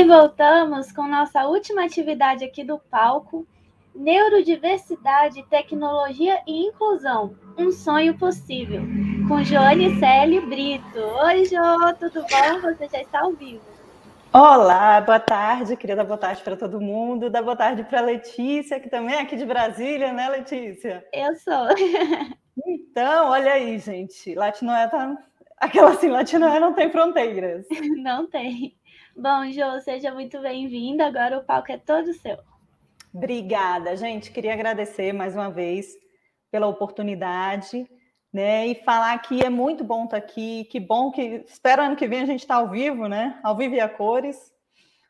E voltamos com nossa última atividade aqui do palco: Neurodiversidade, Tecnologia e Inclusão Um Sonho Possível, com Joane Célio Brito. Oi, Jo, tudo bom? Você já está ao vivo. Olá, boa tarde, queria dar boa tarde para todo mundo, dar boa tarde para Letícia, que também é aqui de Brasília, né, Letícia? Eu sou. então, olha aí, gente, Latinoé tá. Aquela assim, Latinoé não tem fronteiras. Não tem. Bom, Jo, seja muito bem-vinda. Agora o palco é todo seu. Obrigada, gente. Queria agradecer mais uma vez pela oportunidade, né? E falar que é muito bom estar tá aqui. Que bom que espero ano que vem a gente estar tá ao vivo, né? Ao vivo e a cores.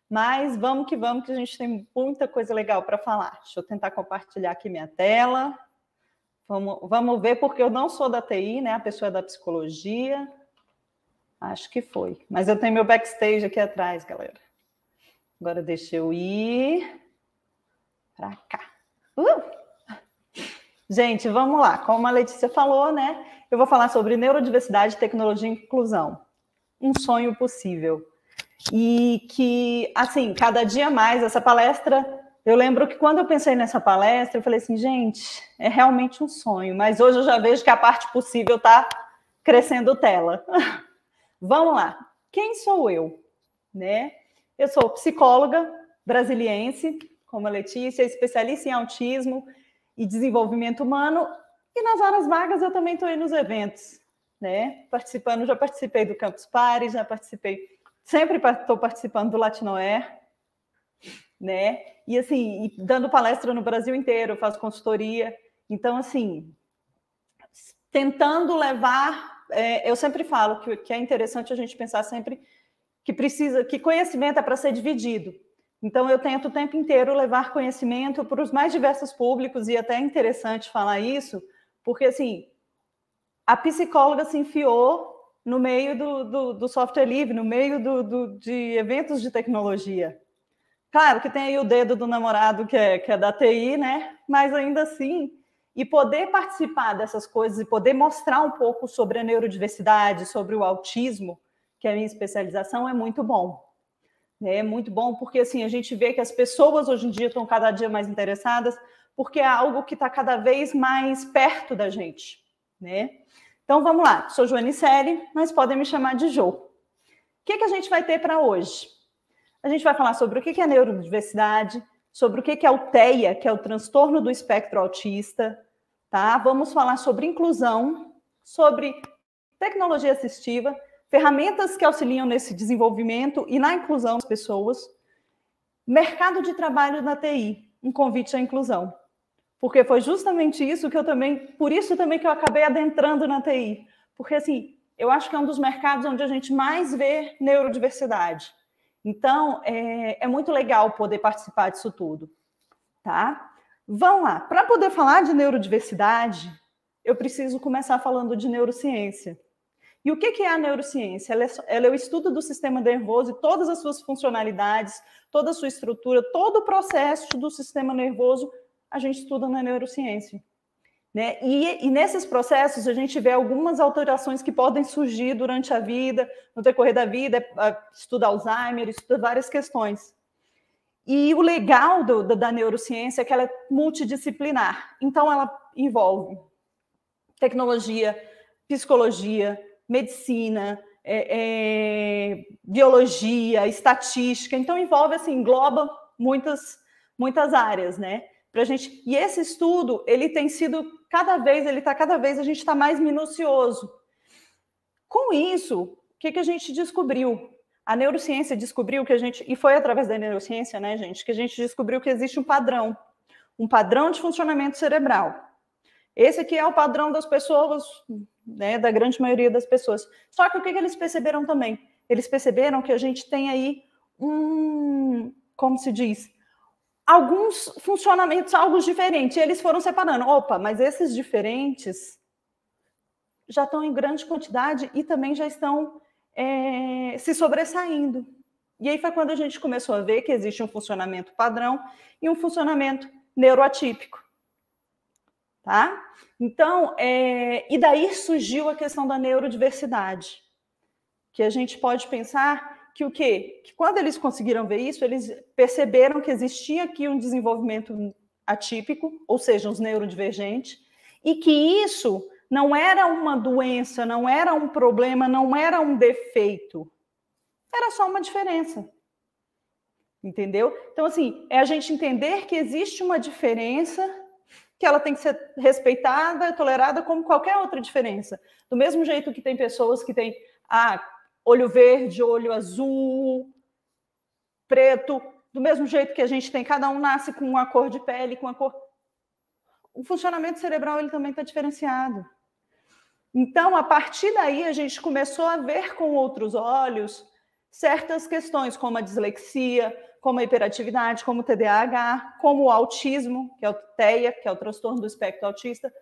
Mas vamos que vamos, que a gente tem muita coisa legal para falar. Deixa eu tentar compartilhar aqui minha tela. Vamos, vamos ver, porque eu não sou da TI, né? A pessoa é da psicologia. Acho que foi. Mas eu tenho meu backstage aqui atrás, galera. Agora deixa eu ir para cá. Uh! Gente, vamos lá. Como a Letícia falou, né? Eu vou falar sobre neurodiversidade, tecnologia e inclusão. Um sonho possível. E que, assim, cada dia mais essa palestra. Eu lembro que quando eu pensei nessa palestra, eu falei assim, gente, é realmente um sonho. Mas hoje eu já vejo que a parte possível está crescendo tela. Vamos lá. Quem sou eu? Né? Eu sou psicóloga brasiliense, como a Letícia, especialista em autismo e desenvolvimento humano. E nas horas vagas eu também estou aí nos eventos, né? Participando, já participei do Campus Pares, já participei, sempre estou participando do Latinoer, né? E assim, e dando palestra no Brasil inteiro, faço consultoria. Então, assim, tentando levar é, eu sempre falo que, que é interessante a gente pensar sempre que precisa, que conhecimento é para ser dividido. Então, eu tento o tempo inteiro levar conhecimento para os mais diversos públicos, e é até é interessante falar isso, porque, assim, a psicóloga se enfiou no meio do, do, do software livre, no meio do, do, de eventos de tecnologia. Claro que tem aí o dedo do namorado que é, que é da TI, né? Mas ainda assim, e poder participar dessas coisas e poder mostrar um pouco sobre a neurodiversidade, sobre o autismo, que é a minha especialização, é muito bom. É muito bom porque assim a gente vê que as pessoas hoje em dia estão cada dia mais interessadas, porque é algo que está cada vez mais perto da gente, né? Então vamos lá, sou Joanicelli, mas podem me chamar de Jo. O que, que a gente vai ter para hoje? A gente vai falar sobre o que, que é neurodiversidade, sobre o que, que é o TEA, que é o transtorno do espectro autista, tá? Vamos falar sobre inclusão, sobre tecnologia assistiva, ferramentas que auxiliam nesse desenvolvimento e na inclusão das pessoas, mercado de trabalho na TI, um convite à inclusão. Porque foi justamente isso que eu também, por isso também que eu acabei adentrando na TI, porque assim, eu acho que é um dos mercados onde a gente mais vê neurodiversidade. Então, é, é muito legal poder participar disso tudo, tá? Vamos lá. Para poder falar de neurodiversidade, eu preciso começar falando de neurociência. E o que é a neurociência? É ela é, o estudo do sistema nervoso e todas as suas funcionalidades, toda a sua estrutura, todo o processo do sistema nervoso, a gente estuda na neurociência. Né? E, e nesses processos a gente vê algumas alterações que podem surgir durante a vida, no decorrer da vida, é, é, estuda Alzheimer, estuda várias questões. E o legal do, da neurociência é que ela é multidisciplinar. Então, ela envolve tecnologia, psicologia, medicina, é, é, biologia, estatística. Então, envolve, assim, engloba muitas, muitas áreas, né? Pra gente... E esse estudo, ele tem sido cada vez, ele está cada vez, a gente está mais minucioso. Com isso, o que, que a gente descobriu? A neurociência descobriu que a gente, e foi através da neurociência, né, gente, que a gente descobriu que existe um padrão, um padrão de funcionamento cerebral. Esse aqui é o padrão das pessoas, né, da grande maioria das pessoas. Só que o que, que eles perceberam também? Eles perceberam que a gente tem aí um, como se diz, alguns funcionamentos, algo diferente. E eles foram separando. Opa, mas esses diferentes já estão em grande quantidade e também já estão é, se sobressaindo. E aí foi quando a gente começou a ver que existe um funcionamento padrão e um funcionamento neuroatípico. Tá? Então, é, e daí surgiu a questão da neurodiversidade, que a gente pode pensar que o quê? Que quando eles conseguiram ver isso, eles perceberam que existia aqui um desenvolvimento atípico, ou seja, os neurodivergentes, e que isso não era uma doença, não era um problema, não era um defeito. Era só uma diferença. Entendeu? Então, assim, é a gente entender que existe uma diferença, que ela tem que ser respeitada, tolerada, como qualquer outra diferença. Do mesmo jeito que tem pessoas que têm ah, olho verde, olho azul, preto, do mesmo jeito que a gente tem, cada um nasce com uma cor de pele, com uma cor. O funcionamento cerebral ele também está diferenciado. Então, a partir daí, a gente começou a ver com outros olhos certas questões, como a dislexia, como a hiperatividade, como o TDAH, como o autismo, que é o TEA, que é o transtorno do espectro autista,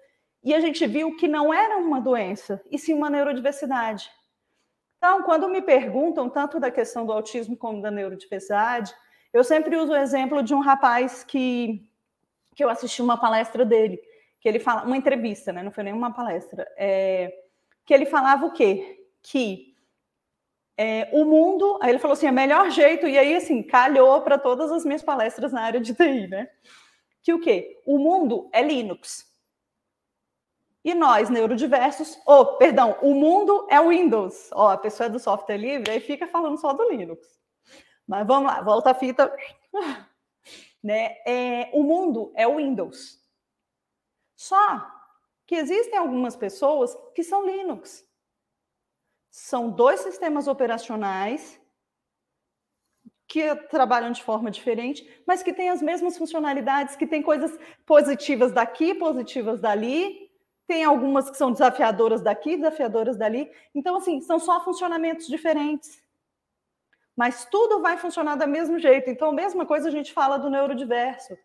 e a gente viu que não era uma doença, e sim uma neurodiversidade. Então, quando me perguntam tanto da questão do autismo como da neurodiversidade, eu sempre uso o exemplo de um rapaz que, que eu assisti uma palestra dele que ele fala, uma entrevista, né? Não foi nenhuma palestra, é, que ele falava o quê? Que é, o mundo, aí ele falou assim, é melhor jeito, e aí assim, calhou para todas as minhas palestras na área de TI, né? Que o quê? O mundo é Linux. E nós, neurodiversos, oh, perdão, o mundo é Windows. Ó, oh, a pessoa é do software livre, aí fica falando só do Linux. Mas vamos lá, volta a fita. né? É, o mundo é o Windows. Só que existem algumas pessoas que são Linux. São dois sistemas operacionais que trabalham de forma diferente, mas que têm as mesmas funcionalidades, que têm coisas positivas daqui, positivas dali, tem algumas que são desafiadoras daqui, desafiadoras dali. Então, assim, são só funcionamentos diferentes. Mas tudo vai funcionar do mesmo jeito. Então, a mesma coisa a gente fala do neurodiverso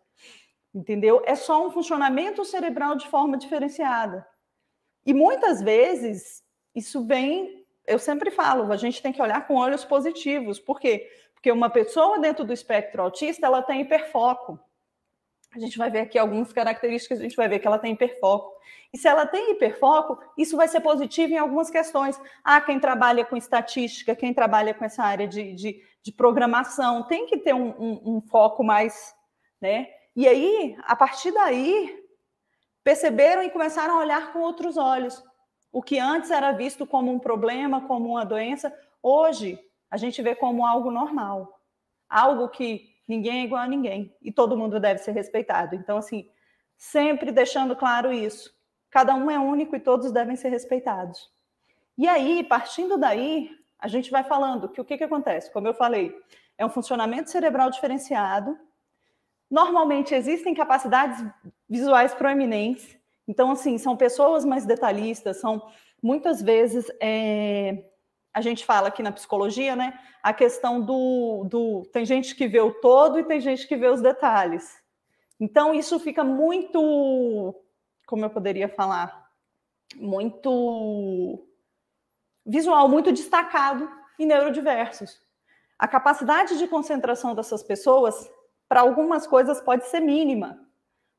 entendeu? É só um funcionamento cerebral de forma diferenciada. E muitas vezes isso vem, eu sempre falo, a gente tem que olhar com olhos positivos, por quê? Porque uma pessoa dentro do espectro autista, ela tem hiperfoco. A gente vai ver aqui algumas características, a gente vai ver que ela tem hiperfoco. E se ela tem hiperfoco, isso vai ser positivo em algumas questões. Ah, quem trabalha com estatística, quem trabalha com essa área de, de, de programação, tem que ter um, um, um foco mais, né? E aí, a partir daí, perceberam e começaram a olhar com outros olhos. O que antes era visto como um problema, como uma doença, hoje a gente vê como algo normal, algo que ninguém é igual a ninguém e todo mundo deve ser respeitado. Então, assim, sempre deixando claro isso: cada um é único e todos devem ser respeitados. E aí, partindo daí, a gente vai falando que o que, que acontece? Como eu falei, é um funcionamento cerebral diferenciado Normalmente existem capacidades visuais proeminentes, então, assim, são pessoas mais detalhistas, são muitas vezes. É, a gente fala aqui na psicologia, né? A questão do, do. Tem gente que vê o todo e tem gente que vê os detalhes. Então, isso fica muito. Como eu poderia falar? Muito. Visual, muito destacado em neurodiversos. A capacidade de concentração dessas pessoas para algumas coisas pode ser mínima,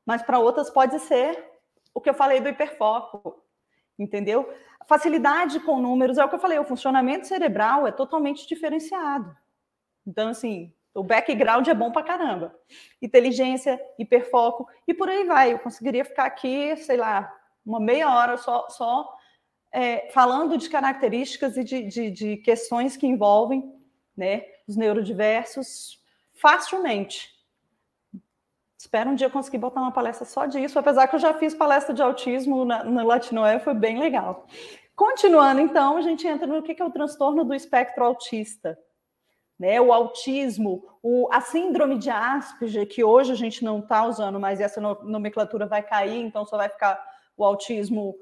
mas para outras pode ser o que eu falei do hiperfoco, entendeu? Facilidade com números é o que eu falei, o funcionamento cerebral é totalmente diferenciado. Então, assim, o background é bom para caramba. Inteligência, hiperfoco e por aí vai. Eu conseguiria ficar aqui, sei lá, uma meia hora só, só é, falando de características e de, de, de questões que envolvem né, os neurodiversos facilmente. Espero um dia conseguir botar uma palestra só disso, apesar que eu já fiz palestra de autismo na, na Latinoé, foi bem legal. Continuando, então, a gente entra no que, é o transtorno do espectro autista. Né, o autismo, o, a síndrome de Asperger, que hoje a gente não está usando, mais, essa nomenclatura vai cair, então só vai ficar o autismo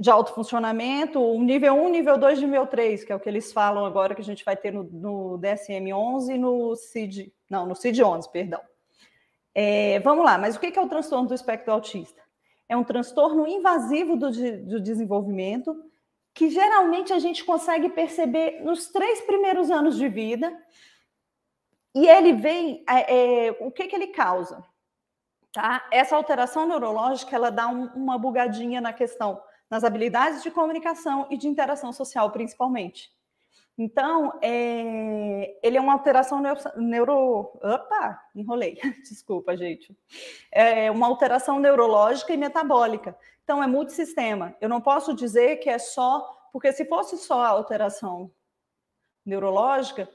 de alto funcionamento, o nível 1, nível 2, nível 3, que é o que eles falam agora que a gente vai ter no, no DSM-11 e no CID, não, no CID-11, perdão. É, vamos lá, mas o que é o transtorno do espectro autista? É um transtorno invasivo do, do desenvolvimento que geralmente a gente consegue perceber nos três primeiros anos de vida. E ele vem, é, é, o que, que ele causa? Tá? Essa alteração neurológica ela dá um, uma bugadinha na questão, nas habilidades de comunicação e de interação social, principalmente. Então, é, ele é uma alteração neuro, neuro. Opa, enrolei, desculpa, gente. É uma alteração neurológica e metabólica. Então, é multissistema. Eu não posso dizer que é só. Porque se fosse só a alteração neurológica,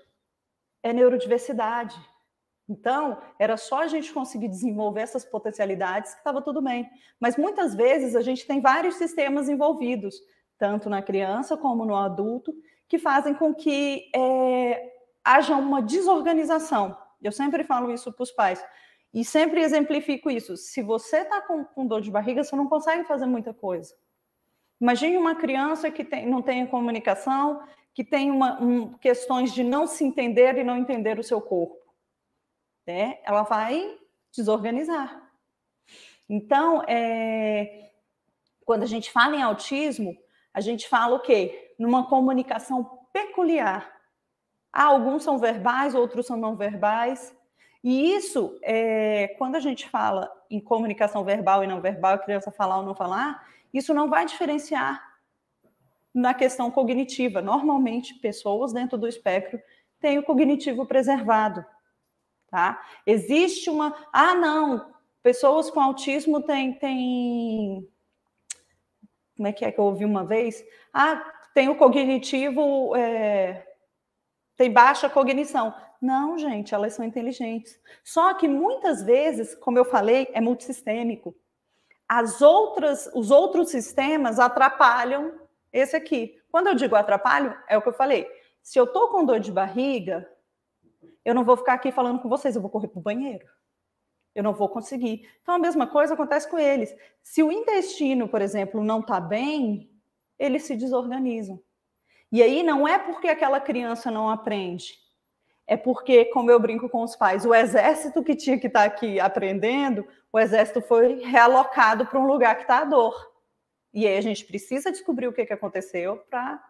é neurodiversidade. Então, era só a gente conseguir desenvolver essas potencialidades que estava tudo bem. Mas muitas vezes a gente tem vários sistemas envolvidos, tanto na criança como no adulto, que fazem com que é, haja uma desorganização. Eu sempre falo isso para os pais. E sempre exemplifico isso. Se você está com, com, dor de barriga, você não consegue fazer muita coisa. Imagine uma criança que tem, não tem comunicação, que tem uma, um, questões de não se entender e não entender o seu corpo. Né? Ela vai desorganizar. Então, é, quando a gente fala em autismo, a gente fala o quê? numa comunicação peculiar. Ah, alguns são verbais, outros são não verbais. E isso, é, quando a gente fala em comunicação verbal e não verbal, a criança falar ou não falar, isso não vai diferenciar na questão cognitiva. Normalmente, pessoas dentro do espectro têm o cognitivo preservado, tá? Existe uma... Ah, não, pessoas com autismo têm... têm... Como é que é que eu ouvi uma vez? Ah, tem o cognitivo, é, tem baixa cognição. Não, gente, elas são inteligentes. Só que muitas vezes, como eu falei, é multissistêmico. As outras, os outros sistemas atrapalham esse aqui. Quando eu digo atrapalho, é o que eu falei. Se eu tô com dor de barriga, eu não vou ficar aqui falando com vocês, eu vou correr pro banheiro. Eu não vou conseguir. Então a mesma coisa acontece com eles. Se o intestino, por exemplo, não tá bem, eles se desorganizam. E aí não é porque aquela criança não aprende, é porque, como eu brinco com os pais, o exército que tinha que estar tá aqui aprendendo, o exército foi realocado para um lugar que está a dor. E aí a gente precisa descobrir o que, que aconteceu para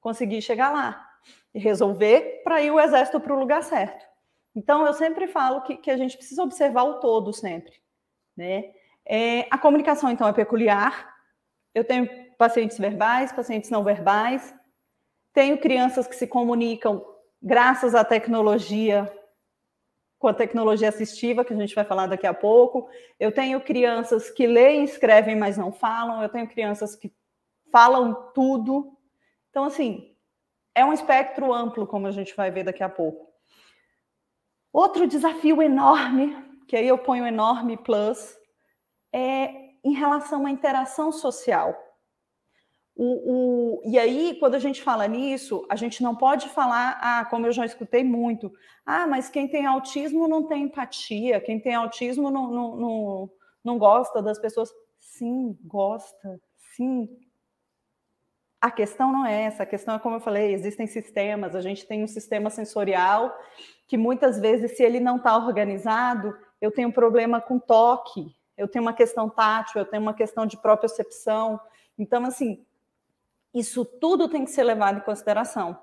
conseguir chegar lá e resolver para ir o exército para o lugar certo. Então, eu sempre falo que, que a gente precisa observar o todo sempre. Né? É, a comunicação, então, é peculiar. Eu tenho pacientes verbais, pacientes não verbais. Tenho crianças que se comunicam graças à tecnologia, com a tecnologia assistiva, que a gente vai falar daqui a pouco. Eu tenho crianças que leem, escrevem, mas não falam. Eu tenho crianças que falam tudo. Então, assim, é um espectro amplo, como a gente vai ver daqui a pouco. Outro desafio enorme, que aí eu ponho enorme plus, é em relação à interação social. O, o, e aí, quando a gente fala nisso, a gente não pode falar, ah, como eu já escutei muito, ah, mas quem tem autismo não tem empatia, quem tem autismo não, não, não, não gosta das pessoas. Sim, gosta, sim. A questão não é essa, a questão é como eu falei, existem sistemas, a gente tem um sistema sensorial que muitas vezes, se ele não está organizado, eu tenho um problema com toque, eu tenho uma questão tátil, eu tenho uma questão de propriocepção. Então, assim, isso tudo tem que ser levado em consideração.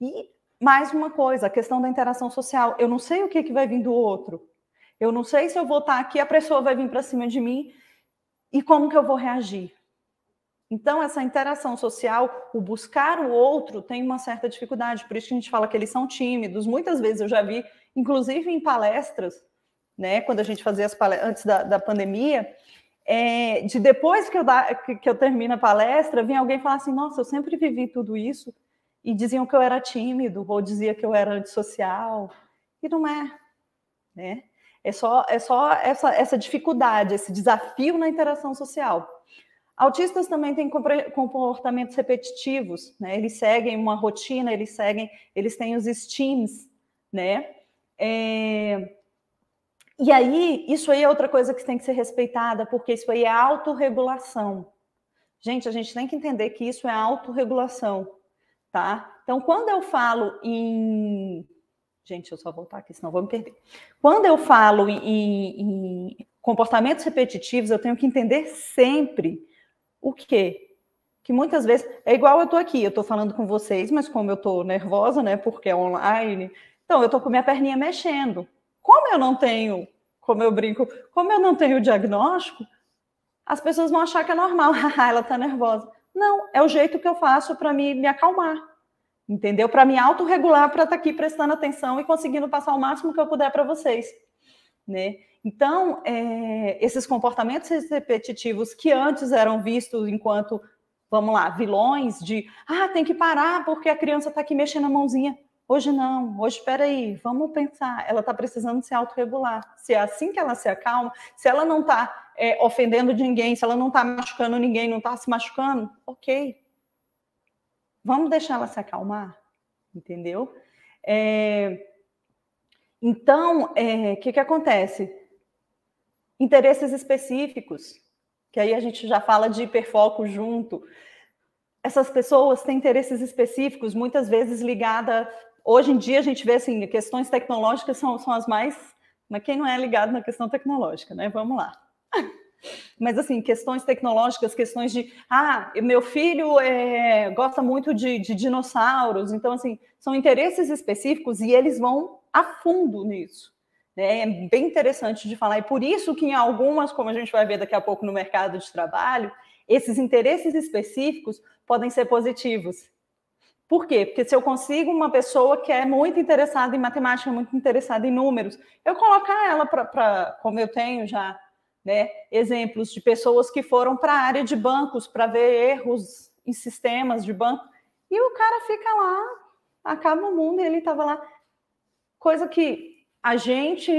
E mais uma coisa, a questão da interação social. Eu não sei o que, é que vai vir do outro. Eu não sei se eu vou estar aqui, a pessoa vai vir para cima de mim e como que eu vou reagir. Então, essa interação social, o buscar o outro, tem uma certa dificuldade. Por isso que a gente fala que eles são tímidos. Muitas vezes eu já vi, inclusive em palestras, né, quando a gente fazia as palestras antes da, da pandemia, é, de depois que eu, da, que, que eu termino a palestra, vinha alguém falar assim, nossa, eu sempre vivi tudo isso, e diziam que eu era tímido, ou dizia que eu era antissocial, e não é, né? É só, é só essa, essa dificuldade, esse desafio na interação social. Autistas também têm comportamentos repetitivos, né? Eles seguem uma rotina, eles seguem, eles têm os STEAMs, né? É, e aí, isso aí é outra coisa que tem que ser respeitada, porque isso aí é autorregulação. Gente, a gente tem que entender que isso é autorregulação, tá? Então, quando eu falo em. Gente, eu só voltar aqui, senão vou me perder. Quando eu falo em, em comportamentos repetitivos, eu tenho que entender sempre o quê? que muitas vezes é igual eu tô aqui, eu tô falando com vocês, mas como eu tô nervosa, né, porque é online, então eu tô com minha perninha mexendo. Como eu não tenho, como eu brinco, como eu não tenho o diagnóstico, as pessoas vão achar que é normal, ela está nervosa. Não, é o jeito que eu faço para me, me acalmar, entendeu? Para me autorregular, para estar tá aqui prestando atenção e conseguindo passar o máximo que eu puder para vocês, né? Então, é, esses comportamentos repetitivos que antes eram vistos enquanto, vamos lá, vilões de, ah, tem que parar porque a criança está aqui mexendo a mãozinha. Hoje não, hoje espera aí, vamos pensar. Ela está precisando se autorregular. Se é assim que ela se acalma, se ela não está é, ofendendo ninguém, se ela não está machucando ninguém, não está se machucando, ok. Vamos deixar ela se acalmar, entendeu? É... Então, o é, que, que acontece? Interesses específicos, que aí a gente já fala de hiperfoco junto essas pessoas têm interesses específicos, muitas vezes ligada hoje em dia a gente vê assim, questões tecnológicas são, são as mais. Mas quem não é ligado na questão tecnológica, né? Vamos lá. Mas assim, questões tecnológicas, questões de ah, meu filho é, gosta muito de, de, dinossauros, então assim, são interesses específicos e eles vão a fundo nisso. Né? É bem interessante de falar, e por isso que em algumas, como a gente vai ver daqui a pouco no mercado de trabalho, esses interesses específicos podem ser positivos por quê? Porque se eu consigo uma pessoa que é muito interessada em matemática, muito interessada em números, eu colocar ela para, como eu tenho já, né, exemplos de pessoas que foram para a área de bancos para ver erros em sistemas de banco, e o cara fica lá, acaba o mundo e ele estava lá. Coisa que a gente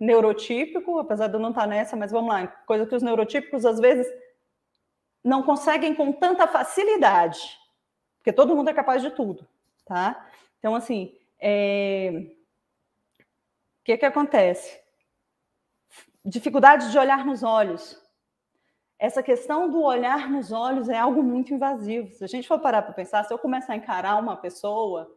neurotípico, apesar de eu não estar tá nessa, mas vamos lá, coisa que os neurotípicos às vezes não conseguem com tanta facilidade porque todo mundo é capaz de tudo, tá? Então, assim, é... o que que acontece? Dificuldade de olhar nos olhos. Essa questão do olhar nos olhos é algo muito invasivo. Se a gente for parar para pensar, se eu começar a encarar uma pessoa,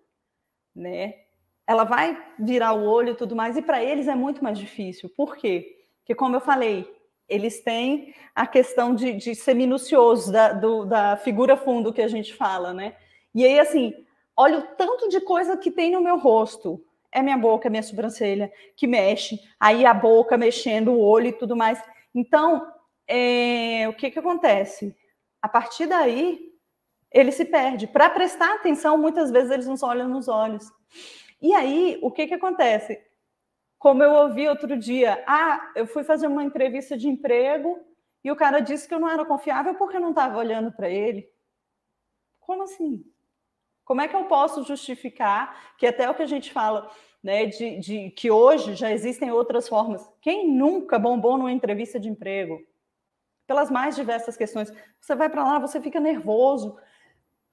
né, ela vai virar o olho e tudo mais, e para eles é muito mais difícil. Por quê? Porque, como eu falei, eles têm a questão de, de ser minucioso da, do, da figura fundo que a gente fala, né? E aí, assim, olha o tanto de coisa que tem no meu rosto. É minha boca, é minha sobrancelha que mexe, aí a boca mexendo, o olho e tudo mais. Então, é, o que, que acontece? A partir daí, ele se perde. Para prestar atenção, muitas vezes eles não olham nos olhos. E aí, o que, que acontece? Como eu ouvi outro dia, ah, eu fui fazer uma entrevista de emprego e o cara disse que eu não era confiável porque eu não estava olhando para ele. Como assim? Como é que eu posso justificar que até o que a gente fala, né, de, de que hoje já existem outras formas? Quem nunca bombou numa entrevista de emprego? Pelas mais diversas questões. Você vai para lá, você fica nervoso,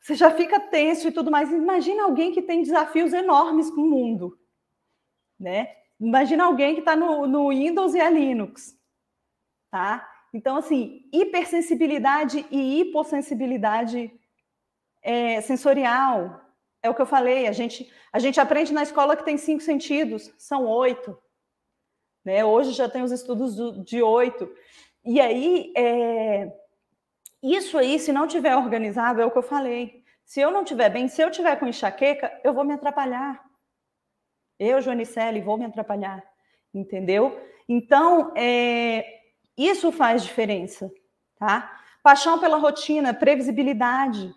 você já fica tenso e tudo mais. Imagina alguém que tem desafios enormes com o mundo, né? Imagina alguém que está no, no Windows e a é Linux, tá? Então, assim, hipersensibilidade e hipossensibilidade é, sensorial é o que eu falei. A gente, a gente aprende na escola que tem cinco sentidos, são oito. Né? Hoje já tem os estudos do, de oito. E aí, é, isso aí, se não tiver organizado, é o que eu falei. Se eu não tiver bem, se eu tiver com enxaqueca, eu vou me atrapalhar. Eu, Joanicelli, vou me atrapalhar, entendeu? Então, é, isso faz diferença, tá? Paixão pela rotina, previsibilidade.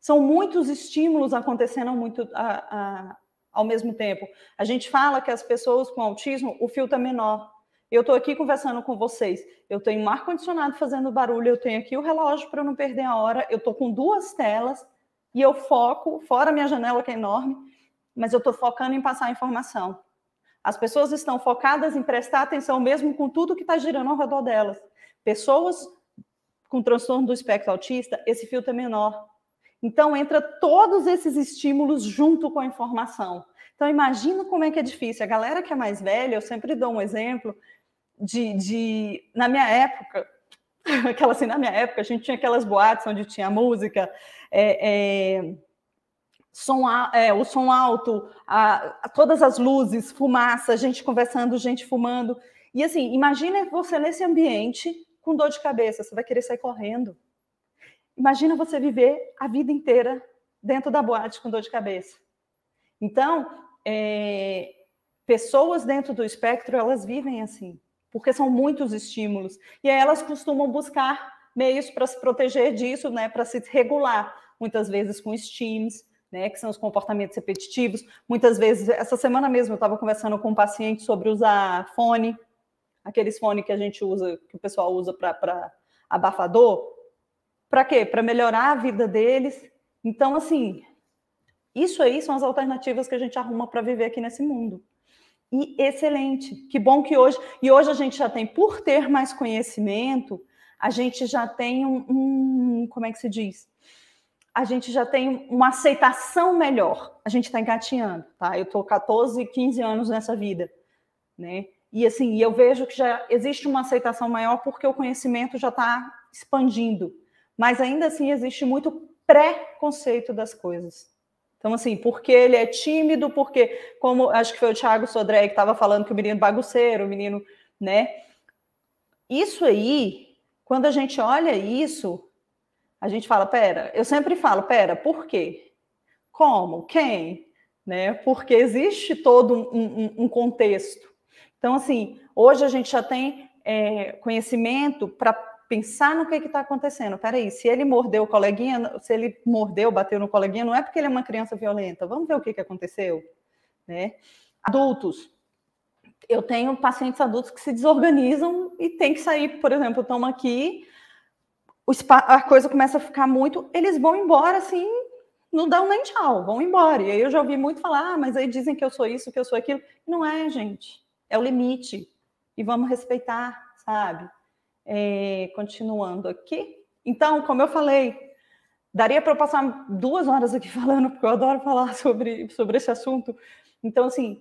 São muitos estímulos acontecendo muito a, a, ao mesmo tempo. A gente fala que as pessoas com autismo, o fio está é menor. Eu estou aqui conversando com vocês. Eu tenho um ar-condicionado fazendo barulho, eu tenho aqui o relógio para não perder a hora, eu estou com duas telas e eu foco, fora minha janela que é enorme, mas eu estou focando em passar a informação. As pessoas estão focadas em prestar atenção mesmo com tudo que está girando ao redor delas. Pessoas com transtorno do espectro autista, esse filtro é menor. Então entra todos esses estímulos junto com a informação. Então imagina como é que é difícil. A galera que é mais velha, eu sempre dou um exemplo de, de na minha época, aquela assim, na minha época a gente tinha aquelas boates onde tinha música, é, é som, é, o som alto, a, a todas as luzes, fumaça, gente conversando, gente fumando. E assim, imagina você nesse ambiente com dor de cabeça, você vai querer sair correndo. Imagina você viver a vida inteira dentro da boate com dor de cabeça. Então, é, pessoas dentro do espectro, elas vivem assim, porque são muitos estímulos. E aí elas costumam buscar meios para se proteger disso, né, para se regular, muitas vezes com estímulos né, que são os comportamentos repetitivos. Muitas vezes, essa semana mesmo, eu estava conversando com um paciente sobre usar fone, aqueles fones que a gente usa, que o pessoal usa para abafador. Para quê? Para melhorar a vida deles. Então, assim, isso aí são as alternativas que a gente arruma para viver aqui nesse mundo. E excelente, que bom que hoje. E hoje a gente já tem, por ter mais conhecimento, a gente já tem um, um como é que se diz? a gente já tem uma aceitação melhor. A gente está engatinhando, tá? Eu estou 14, 15 anos nessa vida, né? E assim, eu vejo que já existe uma aceitação maior porque o conhecimento já está expandindo. Mas ainda assim existe muito pré-conceito das coisas. Então, assim, porque ele é tímido, porque, como acho que foi o Thiago Sodré que estava falando que o menino bagunceiro, o menino, né? Isso aí, quando a gente olha isso, a gente fala, pera, eu sempre falo, pera, por quê? Como? Quem? Né? Porque existe todo um, um, um contexto. Então, assim, hoje a gente já tem é, conhecimento para pensar no que está acontecendo. Peraí, se ele mordeu o coleguinha, se ele mordeu, bateu no coleguinha, não é porque ele é uma criança violenta. Vamos ver o que, que aconteceu. Né? Adultos. Eu tenho pacientes adultos que se desorganizam e tem que sair, por exemplo, estão aqui, a coisa começa a ficar muito, eles vão embora assim, não dão nem tchau, vão embora. E aí eu já ouvi muito falar, ah, mas aí dizem que eu sou isso, que eu sou aquilo. Não é, gente, é o limite. E vamos respeitar, sabe? É, continuando aqui. Então, como eu falei, daria para eu passar duas horas aqui falando, porque eu adoro falar sobre, sobre esse assunto. Então, assim,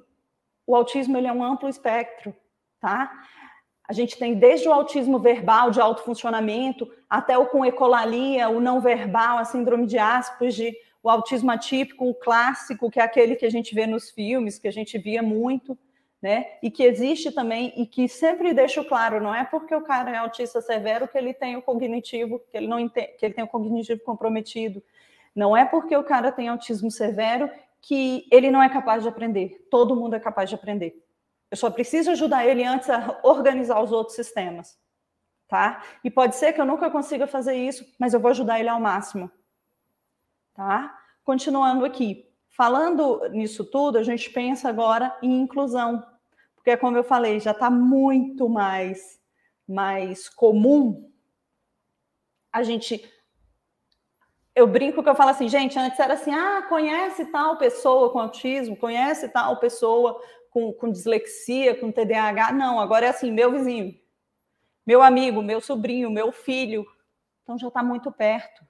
o autismo ele é um amplo espectro, tá? A gente tem desde o autismo verbal, de alto funcionamento, até o com ecolalia, o não verbal, a síndrome de Asperger, o autismo atípico, o clássico, que é aquele que a gente vê nos filmes, que a gente via muito, né? E que existe também, e que sempre deixo claro, não é porque o cara é autista severo que ele tem o cognitivo, que ele não entende, que ele tem o cognitivo comprometido. Não é porque o cara tem autismo severo que ele não é capaz de aprender. Todo mundo é capaz de aprender. Eu só preciso ajudar ele antes a organizar os outros sistemas, tá? E pode ser que eu nunca consiga fazer isso, mas eu vou ajudar ele ao máximo, tá? Continuando aqui. Falando nisso tudo, a gente pensa agora em inclusão, porque como eu falei, já está muito mais mais comum a gente eu brinco que eu falo assim, gente, antes era assim, ah, conhece tal pessoa com autismo, conhece tal pessoa com, com dislexia, com TDAH. Não, agora é assim: meu vizinho, meu amigo, meu sobrinho, meu filho. Então já está muito perto.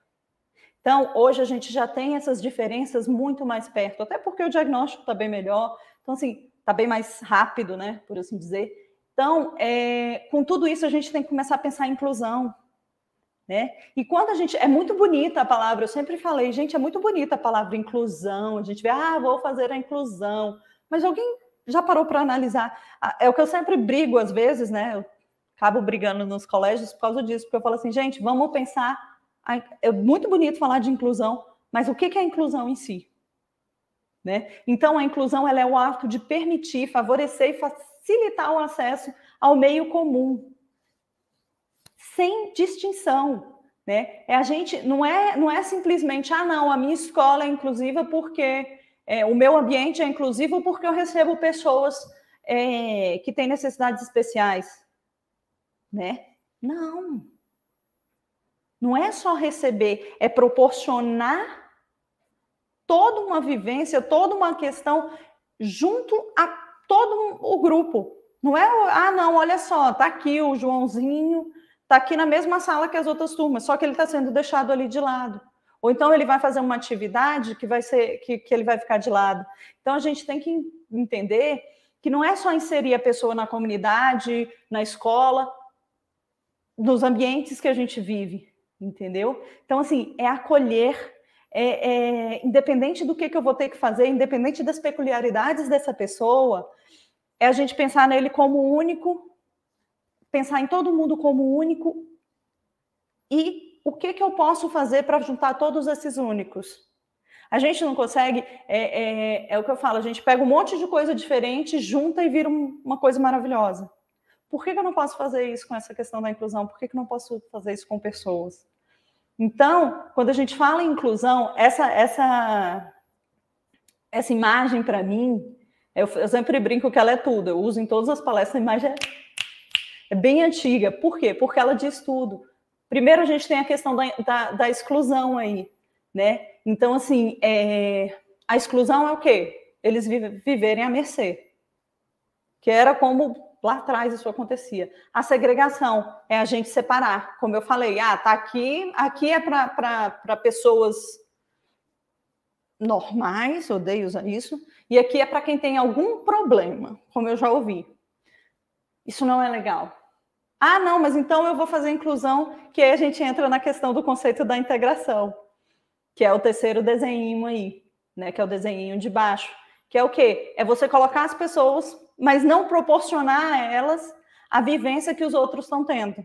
Então, hoje a gente já tem essas diferenças muito mais perto, até porque o diagnóstico está bem melhor. Então, assim, está bem mais rápido, né? Por assim dizer. Então, é, com tudo isso, a gente tem que começar a pensar em inclusão. Né? E quando a gente. É muito bonita a palavra, eu sempre falei, gente, é muito bonita a palavra inclusão. A gente vê, ah, vou fazer a inclusão. Mas alguém já parou para analisar? É o que eu sempre brigo às vezes, né? Eu acabo brigando nos colégios por causa disso, porque eu falo assim, gente, vamos pensar. É muito bonito falar de inclusão, mas o que é a inclusão em si? Né? Então, a inclusão ela é o ato de permitir, favorecer e facilitar o acesso ao meio comum, sem distinção. Né? É a gente não é não é simplesmente ah não a minha escola é inclusiva porque é, o meu ambiente é inclusivo porque eu recebo pessoas é, que têm necessidades especiais, né? Não. Não é só receber, é proporcionar toda uma vivência, toda uma questão junto a todo o grupo. Não é, ah, não, olha só, tá aqui o Joãozinho, tá aqui na mesma sala que as outras turmas, só que ele está sendo deixado ali de lado. Ou então ele vai fazer uma atividade que vai ser que, que ele vai ficar de lado. Então a gente tem que entender que não é só inserir a pessoa na comunidade, na escola, nos ambientes que a gente vive, entendeu? Então, assim, é acolher, é, é, independente do que, que eu vou ter que fazer, independente das peculiaridades dessa pessoa, é a gente pensar nele como único, pensar em todo mundo como único e o que, que eu posso fazer para juntar todos esses únicos? A gente não consegue, é, é, é, o que eu falo, a gente pega um monte de coisa diferente, junta e vira um, uma coisa maravilhosa. Por que, que, eu não posso fazer isso com essa questão da inclusão? Por que, que eu não posso fazer isso com pessoas? Então, quando a gente fala em inclusão, essa, essa, essa imagem para mim, eu, eu, sempre brinco que ela é tudo, eu uso em todas as palestras, a imagem é, é bem antiga. Por quê? Porque ela diz tudo. Primeiro, a gente tem a questão da, da, da exclusão aí, né? Então, assim, é, a exclusão é o quê? Eles viverem à mercê, que era como lá atrás isso acontecia. A segregação é a gente separar, como eu falei, ah, tá aqui, aqui é para pessoas normais, odeio usar isso, e aqui é para quem tem algum problema, como eu já ouvi. Isso não é legal. Ah, não, mas então eu vou fazer inclusão, que aí a gente entra na questão do conceito da integração, que é o terceiro desenho aí, né? Que é o desenho de baixo, que é o quê? É você colocar as pessoas, mas não proporcionar a elas a vivência que os outros estão tendo.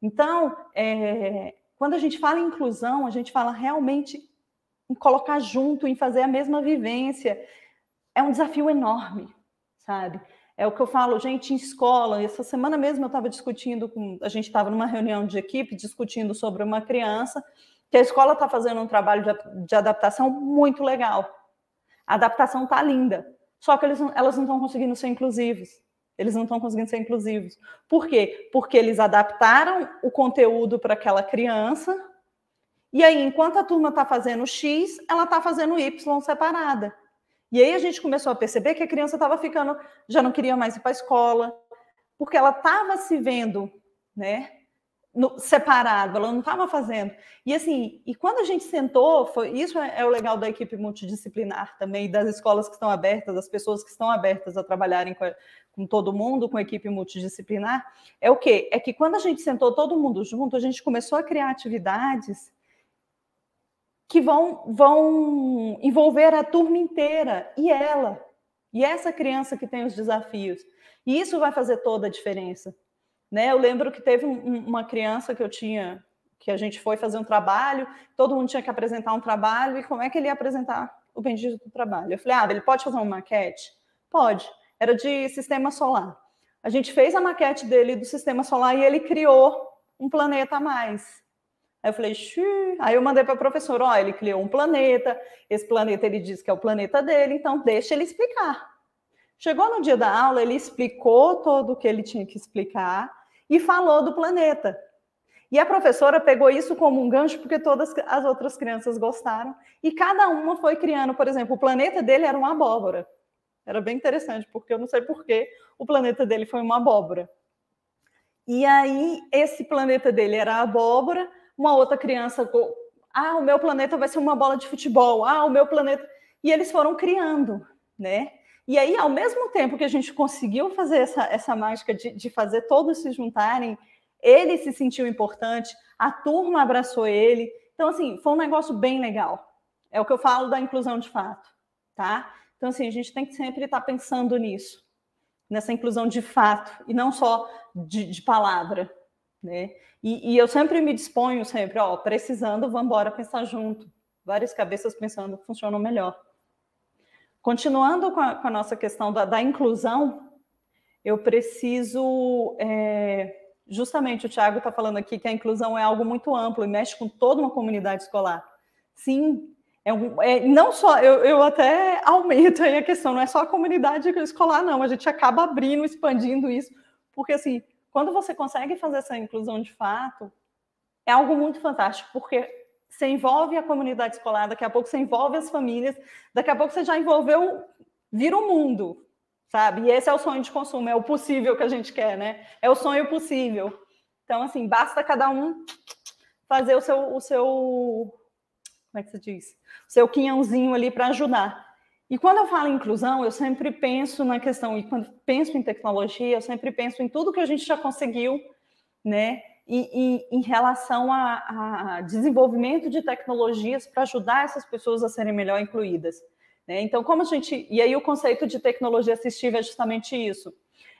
Então, é, quando a gente fala em inclusão, a gente fala realmente em colocar junto, em fazer a mesma vivência. É um desafio enorme, sabe? É o que eu falo, gente, em escola, essa semana mesmo eu estava discutindo, com, a gente estava numa reunião de equipe discutindo sobre uma criança, que a escola está fazendo um trabalho de, de, adaptação muito legal. A adaptação está linda, só que eles, elas não estão conseguindo ser inclusivos. Eles não estão conseguindo ser inclusivos. Por quê? Porque eles adaptaram o conteúdo para aquela criança, e aí, enquanto a turma está fazendo X, ela está fazendo Y separada. E aí a gente começou a perceber que a criança estava ficando, já não queria mais ir para a escola, porque ela estava se vendo, né? No, separado, ela não estava fazendo. E assim, e quando a gente sentou, foi, isso é, é, o legal da equipe multidisciplinar também, das escolas que estão abertas, das pessoas que estão abertas a trabalharem com, a, com todo mundo, com a equipe multidisciplinar, é o quê? É que quando a gente sentou todo mundo junto, a gente começou a criar atividades que vão, vão envolver a turma inteira e ela, e essa criança que tem os desafios. E isso vai fazer toda a diferença. Né? Eu lembro que teve um, uma criança que eu tinha, que a gente foi fazer um trabalho, todo mundo tinha que apresentar um trabalho, e como é que ele ia apresentar o bendito do trabalho? Eu falei, ah, ele pode fazer uma maquete? Pode. Era de sistema solar. A gente fez a maquete dele do sistema solar e ele criou um planeta a mais. Aí eu falei, Xiii. aí eu mandei para o professor, ó, ele criou um planeta, esse planeta ele diz que é o planeta dele, então deixa ele explicar. Chegou no dia da aula, ele explicou todo o que ele tinha que explicar e falou do planeta. E a professora pegou isso como um gancho porque todas as outras crianças gostaram e cada uma foi criando, por exemplo, o planeta dele era uma abóbora. Era bem interessante, porque eu não sei porquê o planeta dele foi uma abóbora. E aí, esse planeta dele era a abóbora, uma outra criança, ah, o meu planeta vai ser uma bola de futebol, ah, o meu planeta. E eles foram criando, né? E aí, ao mesmo tempo que a gente conseguiu fazer essa, essa mágica de, de fazer todos se juntarem, ele se sentiu importante, a turma abraçou ele. Então, assim, foi um negócio bem legal. É o que eu falo da inclusão de fato, tá? Então, assim, a gente tem que sempre estar pensando nisso, nessa inclusão de fato, e não só de, de palavra, né? E, e eu sempre me disponho, sempre, ó, precisando, vamos embora pensar junto. Várias cabeças pensando funcionam melhor. Continuando com a, com a nossa questão da, da, inclusão, eu preciso. É, justamente o Tiago está falando aqui que a inclusão é algo muito amplo e mexe com toda uma comunidade escolar. Sim, é, um, é não só eu, eu até aumento aí a questão, não é só a comunidade escolar, não, a gente acaba abrindo, expandindo isso, porque assim quando você consegue fazer essa inclusão de fato, é algo muito fantástico, porque você envolve a comunidade escolar, daqui a pouco você envolve as famílias, daqui a pouco você já envolveu, vira o um mundo, sabe? E esse é o sonho de consumo, é o possível que a gente quer, né? É o sonho possível. Então, assim, basta cada um fazer o seu, o seu como é que se diz? O seu quinhãozinho ali para ajudar. E quando eu falo em inclusão, eu sempre penso na questão, e quando penso em tecnologia, eu sempre penso em tudo que a gente já conseguiu, né? E, e em relação a, a desenvolvimento de tecnologias para ajudar essas pessoas a serem melhor incluídas. Né? Então, como a gente. E aí, o conceito de tecnologia assistiva é justamente isso.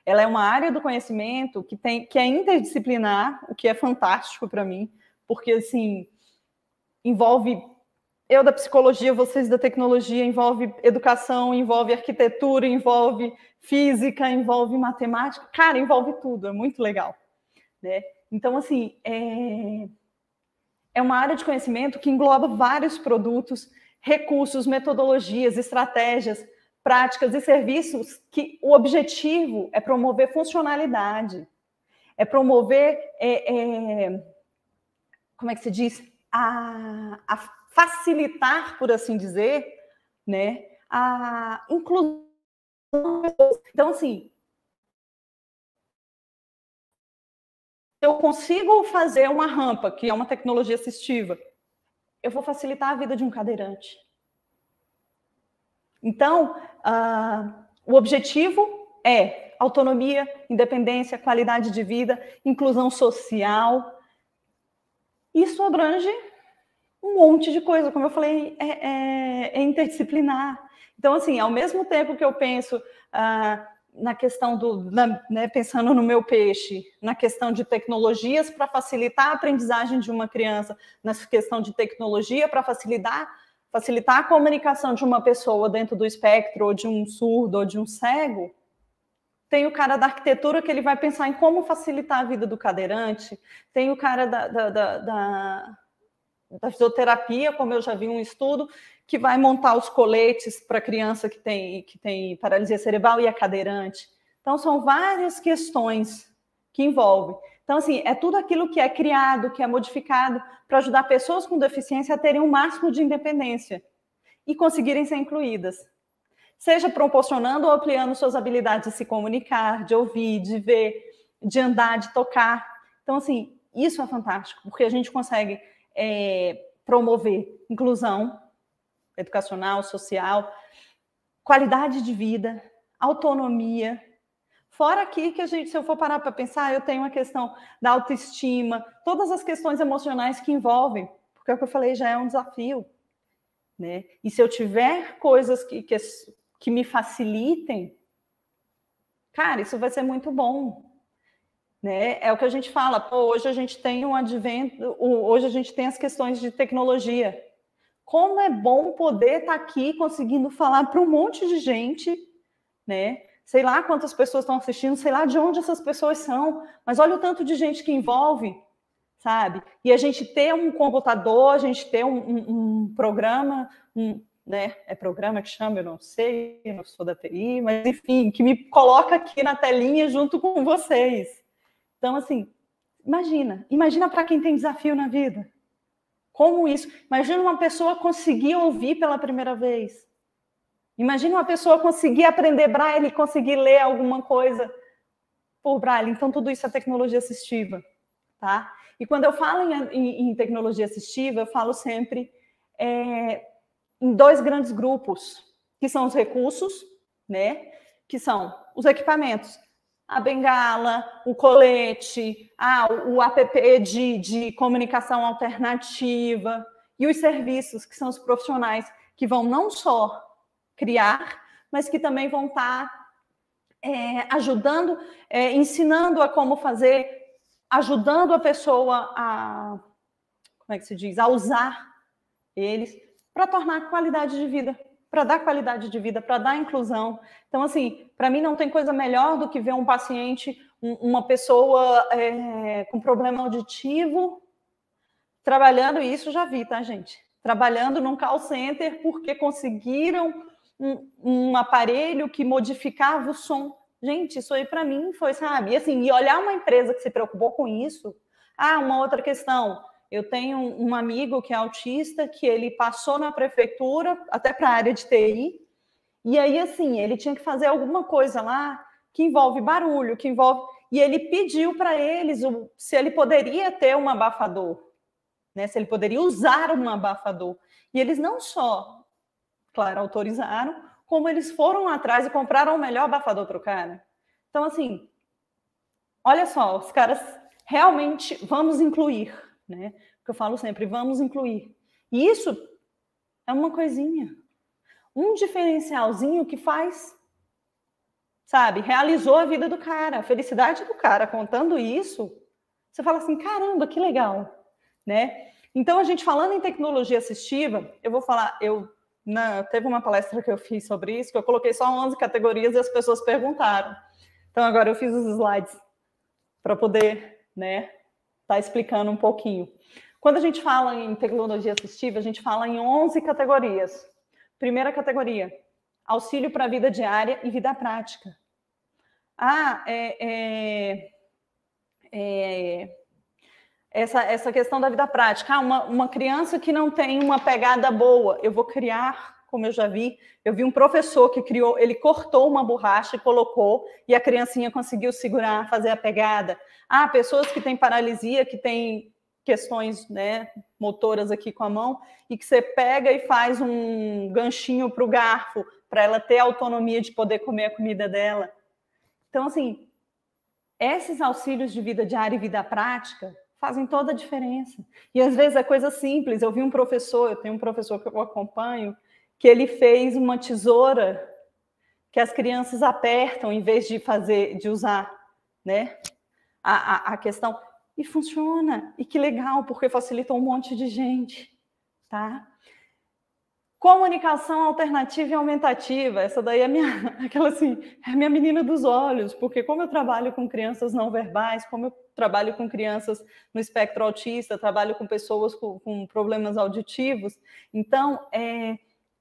Ela é uma área do conhecimento que, tem, que é interdisciplinar, o que é fantástico para mim, porque, assim, envolve eu da psicologia, vocês da tecnologia, envolve educação, envolve arquitetura, envolve física, envolve matemática, cara, envolve tudo, é muito legal. Né? Então, assim, é... é uma área de conhecimento que engloba vários produtos, recursos, metodologias, estratégias, práticas e serviços que o objetivo é promover funcionalidade, é promover, é, é... como é que se diz? a, a facilitar, por assim dizer, né, a inclusão. Então, assim, eu consigo fazer uma rampa, que é uma tecnologia assistiva, eu vou facilitar a vida de um cadeirante. Então, uh, o objetivo é autonomia, independência, qualidade de vida, inclusão social. Isso abrange um monte de coisa. Como eu falei, é, é, é interdisciplinar. Então, assim, ao mesmo tempo que eu penso ah, na questão do, na, né, pensando no meu peixe, na questão de tecnologias para facilitar a aprendizagem de uma criança, na questão de tecnologia para facilitar facilitar a comunicação de uma pessoa dentro do espectro, ou de um surdo, ou de um cego, tem o cara da arquitetura que ele vai pensar em como facilitar a vida do cadeirante, tem o cara da, da, da, da da fisioterapia, como eu já vi um estudo, que vai montar os coletes para criança que tem, que tem paralisia cerebral e a cadeirante. Então, são várias questões que envolvem. Então, assim, é tudo aquilo que é criado, que é modificado, para ajudar pessoas com deficiência a terem o um máximo de independência e conseguirem ser incluídas. Seja proporcionando ou ampliando suas habilidades de se comunicar, de ouvir, de ver, de andar, de tocar. Então, assim, isso é fantástico, porque a gente consegue é, promover inclusão educacional, social, qualidade de vida, autonomia. Fora aqui que a gente, se eu for parar para pensar, eu tenho a questão da autoestima, todas as questões emocionais que envolvem, porque é o que eu falei já é um desafio. Né? E se eu tiver coisas que, que, que me facilitem, cara, isso vai ser muito bom. Né? É o que a gente fala, pô, hoje a gente tem um advento, hoje a gente tem as questões de tecnologia. Como é bom poder estar tá aqui conseguindo falar para um monte de gente, né? Sei lá quantas pessoas estão assistindo, sei lá de onde essas pessoas são, mas olha o tanto de gente que envolve, sabe? E a gente ter um computador, a gente ter um, um, um programa, um, né? É programa que chama, eu não sei, eu não sou da TI, mas enfim, que me coloca aqui na telinha junto com vocês. Então, assim, imagina, imagina para quem tem desafio na vida. Como isso? Imagina uma pessoa conseguir ouvir pela primeira vez. Imagina uma pessoa conseguir aprender braille, conseguir ler alguma coisa por braille. Então, tudo isso é tecnologia assistiva, tá? E quando eu falo em, em, em tecnologia assistiva, eu falo sempre é, em dois grandes grupos, que são os recursos, né? Que são os equipamentos a bengala, o colete, a o app de, de comunicação alternativa e os serviços, que são os profissionais que vão não só criar, mas que também vão estar tá, é, ajudando, é, ensinando a como fazer, ajudando a pessoa a, como é que se diz, a usar eles para tornar a qualidade de vida para dar qualidade de vida, para dar inclusão. Então, assim, para mim não tem coisa melhor do que ver um paciente, um, uma pessoa é, com problema auditivo trabalhando, e isso já vi, tá, gente? Trabalhando num call center porque conseguiram um, um aparelho que modificava o som. Gente, isso aí para mim foi, sabe? E assim, e olhar uma empresa que se preocupou com isso. Ah, uma outra questão eu tenho um amigo que é autista, que ele passou na prefeitura, até para a área de TI, e aí, assim, ele tinha que fazer alguma coisa lá que envolve barulho, que envolve. E ele pediu para eles o... se ele poderia ter um abafador, né? se ele poderia usar um abafador. E eles não só, claro, autorizaram, como eles foram atrás e compraram o melhor abafador para o cara. Então, assim, olha só, os caras realmente vamos incluir né? Porque eu falo sempre, vamos incluir. E isso é uma coisinha, um diferencialzinho que faz, sabe? Realizou a vida do cara, a felicidade do cara. Contando isso, você fala assim, caramba, que legal, né? Então a gente falando em tecnologia assistiva, eu vou falar, eu na, teve uma palestra que eu fiz sobre isso, que eu coloquei só 11 categorias e as pessoas perguntaram. Então agora eu fiz os slides para poder, né, tá explicando um pouquinho. Quando a gente fala em tecnologia assistiva, a gente fala em 11 categorias. Primeira categoria, auxílio para a vida diária e vida prática. Ah, é, é, é, essa, essa questão da vida prática. Ah, uma, uma criança que não tem uma pegada boa, eu vou criar como eu já vi, eu vi um professor que criou, ele cortou uma borracha e colocou, e a criancinha conseguiu segurar, fazer a pegada. Ah, pessoas que têm paralisia, que têm questões né, motoras aqui com a mão, e que você pega e faz um ganchinho para o garfo, para ela ter autonomia de poder comer a comida dela. Então, assim, esses auxílios de vida diária e vida prática fazem toda a diferença. E às vezes é coisa simples. Eu vi um professor, eu tenho um professor que eu acompanho, que ele fez uma tesoura que as crianças apertam em vez de fazer, de usar, né? A, a, a questão e funciona e que legal porque facilita um monte de gente, tá? Comunicação alternativa e aumentativa. Essa daí é minha, aquela assim, é minha menina dos olhos, porque como eu trabalho com crianças não verbais, como eu trabalho com crianças no espectro autista, trabalho com pessoas com, com problemas auditivos, então é,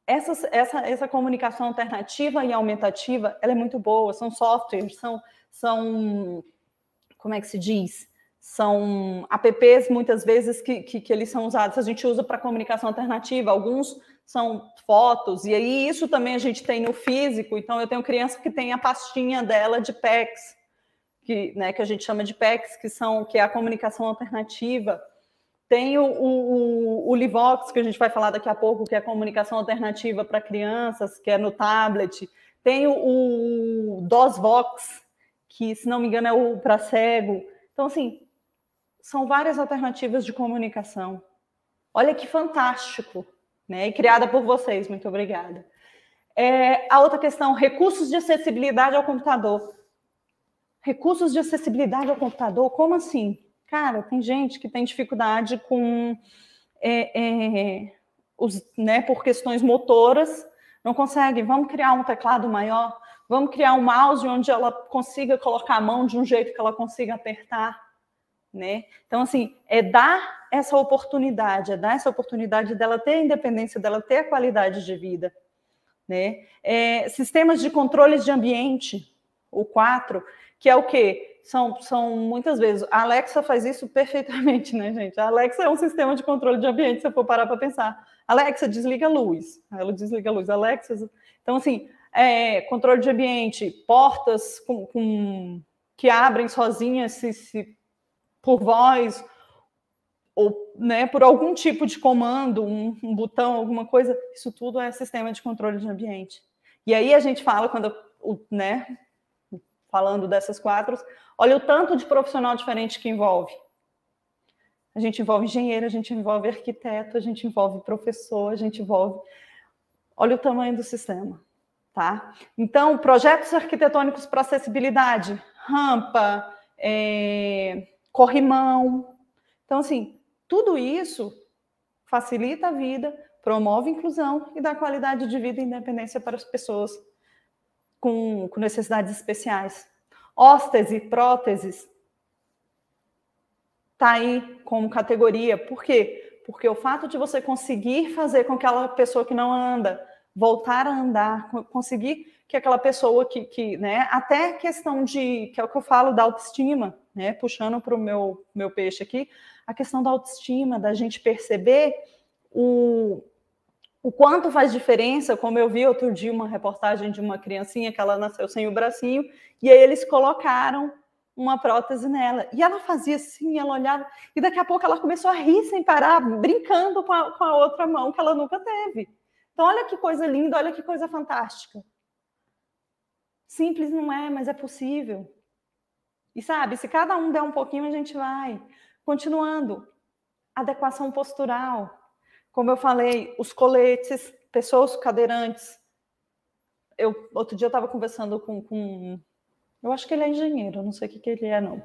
essa, essa, essa comunicação alternativa e aumentativa, ela é muito boa, são softwares, são, são como é que se diz? São apps, muitas vezes, que, que, que eles são usados, a gente usa para comunicação alternativa, alguns são fotos, e aí isso também a gente tem no físico, então eu tenho criança que tem a pastinha dela de PECs, que, né, que a gente chama de PECs, que, são, que é a comunicação alternativa, tem o, o, o, Livox, que a gente vai falar daqui a pouco, que é comunicação alternativa para crianças, que é no tablet. Tem o, o DOSVox, que, se não me engano, é o para cego. Então, assim, são várias alternativas de comunicação. Olha que fantástico, né? E criada por vocês, muito obrigada. É, a outra questão, recursos de acessibilidade ao computador. Recursos de acessibilidade ao computador, como assim? Cara, tem gente que tem dificuldade com é, é, os, né, por questões motoras, não consegue. Vamos criar um teclado maior, vamos criar um mouse onde ela consiga colocar a mão de um jeito que ela consiga apertar. Né? Então, assim, é dar essa oportunidade, é dar essa oportunidade dela ter a independência, dela ter a qualidade de vida. Né? É, sistemas de controles de ambiente, o 4, que é o quê? são, são muitas vezes. A Alexa faz isso perfeitamente, né, gente? A Alexa é um sistema de controle de ambiente, se eu for parar para pensar. Alexa, desliga a luz. Ela desliga a luz. Alexa. Então, assim, é, controle de ambiente, portas com, com que abrem sozinhas se, se, por voz ou né, por algum tipo de comando, um, um botão, alguma coisa. Isso tudo é sistema de controle de ambiente. E aí a gente fala quando o, né, falando dessas quatro, olha o tanto de profissional diferente que envolve. A gente envolve engenheiro, a gente envolve arquiteto, a gente envolve professor, a gente envolve. Olha o tamanho do sistema, tá? Então, projetos arquitetônicos para acessibilidade, rampa, é, corrimão. Então, assim, tudo isso facilita a vida, promove inclusão e dá qualidade de vida e independência para as pessoas com, com necessidades especiais. Óstese, próteses, está aí como categoria. Por quê? Porque o fato de você conseguir fazer com aquela pessoa que não anda voltar a andar, conseguir que aquela pessoa que, que né, até questão de, que é o que eu falo da autoestima, né, puxando para o meu, meu peixe aqui, a questão da autoestima, da gente perceber o, o quanto faz diferença, como eu vi outro dia uma reportagem de uma criancinha que ela nasceu sem o bracinho, e aí eles colocaram uma prótese nela. E ela fazia assim, ela olhava, e daqui a pouco ela começou a rir sem parar, brincando com a, com a outra mão que ela nunca teve. Então, olha que coisa linda, olha que coisa fantástica. Simples não é, mas é possível. E sabe, se cada um der um pouquinho, a gente vai. Continuando, adequação postural. Como eu falei, os coletes, pessoas cadeirantes. Eu, outro dia eu estava conversando com, com. Eu acho que ele é engenheiro, não sei o que, que ele é, não.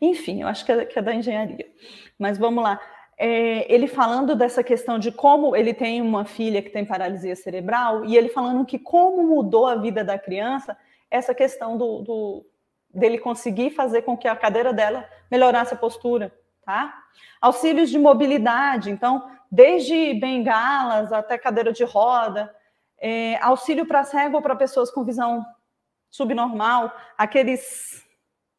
Enfim, eu acho que é, que é da engenharia. Mas vamos lá. É, ele falando dessa questão de como ele tem uma filha que tem paralisia cerebral, e ele falando que como mudou a vida da criança essa questão do, do dele conseguir fazer com que a cadeira dela melhorasse a postura, tá? Auxílios de mobilidade, então desde bengalas até cadeira de roda, é, auxílio para cego ou para pessoas com visão subnormal, aqueles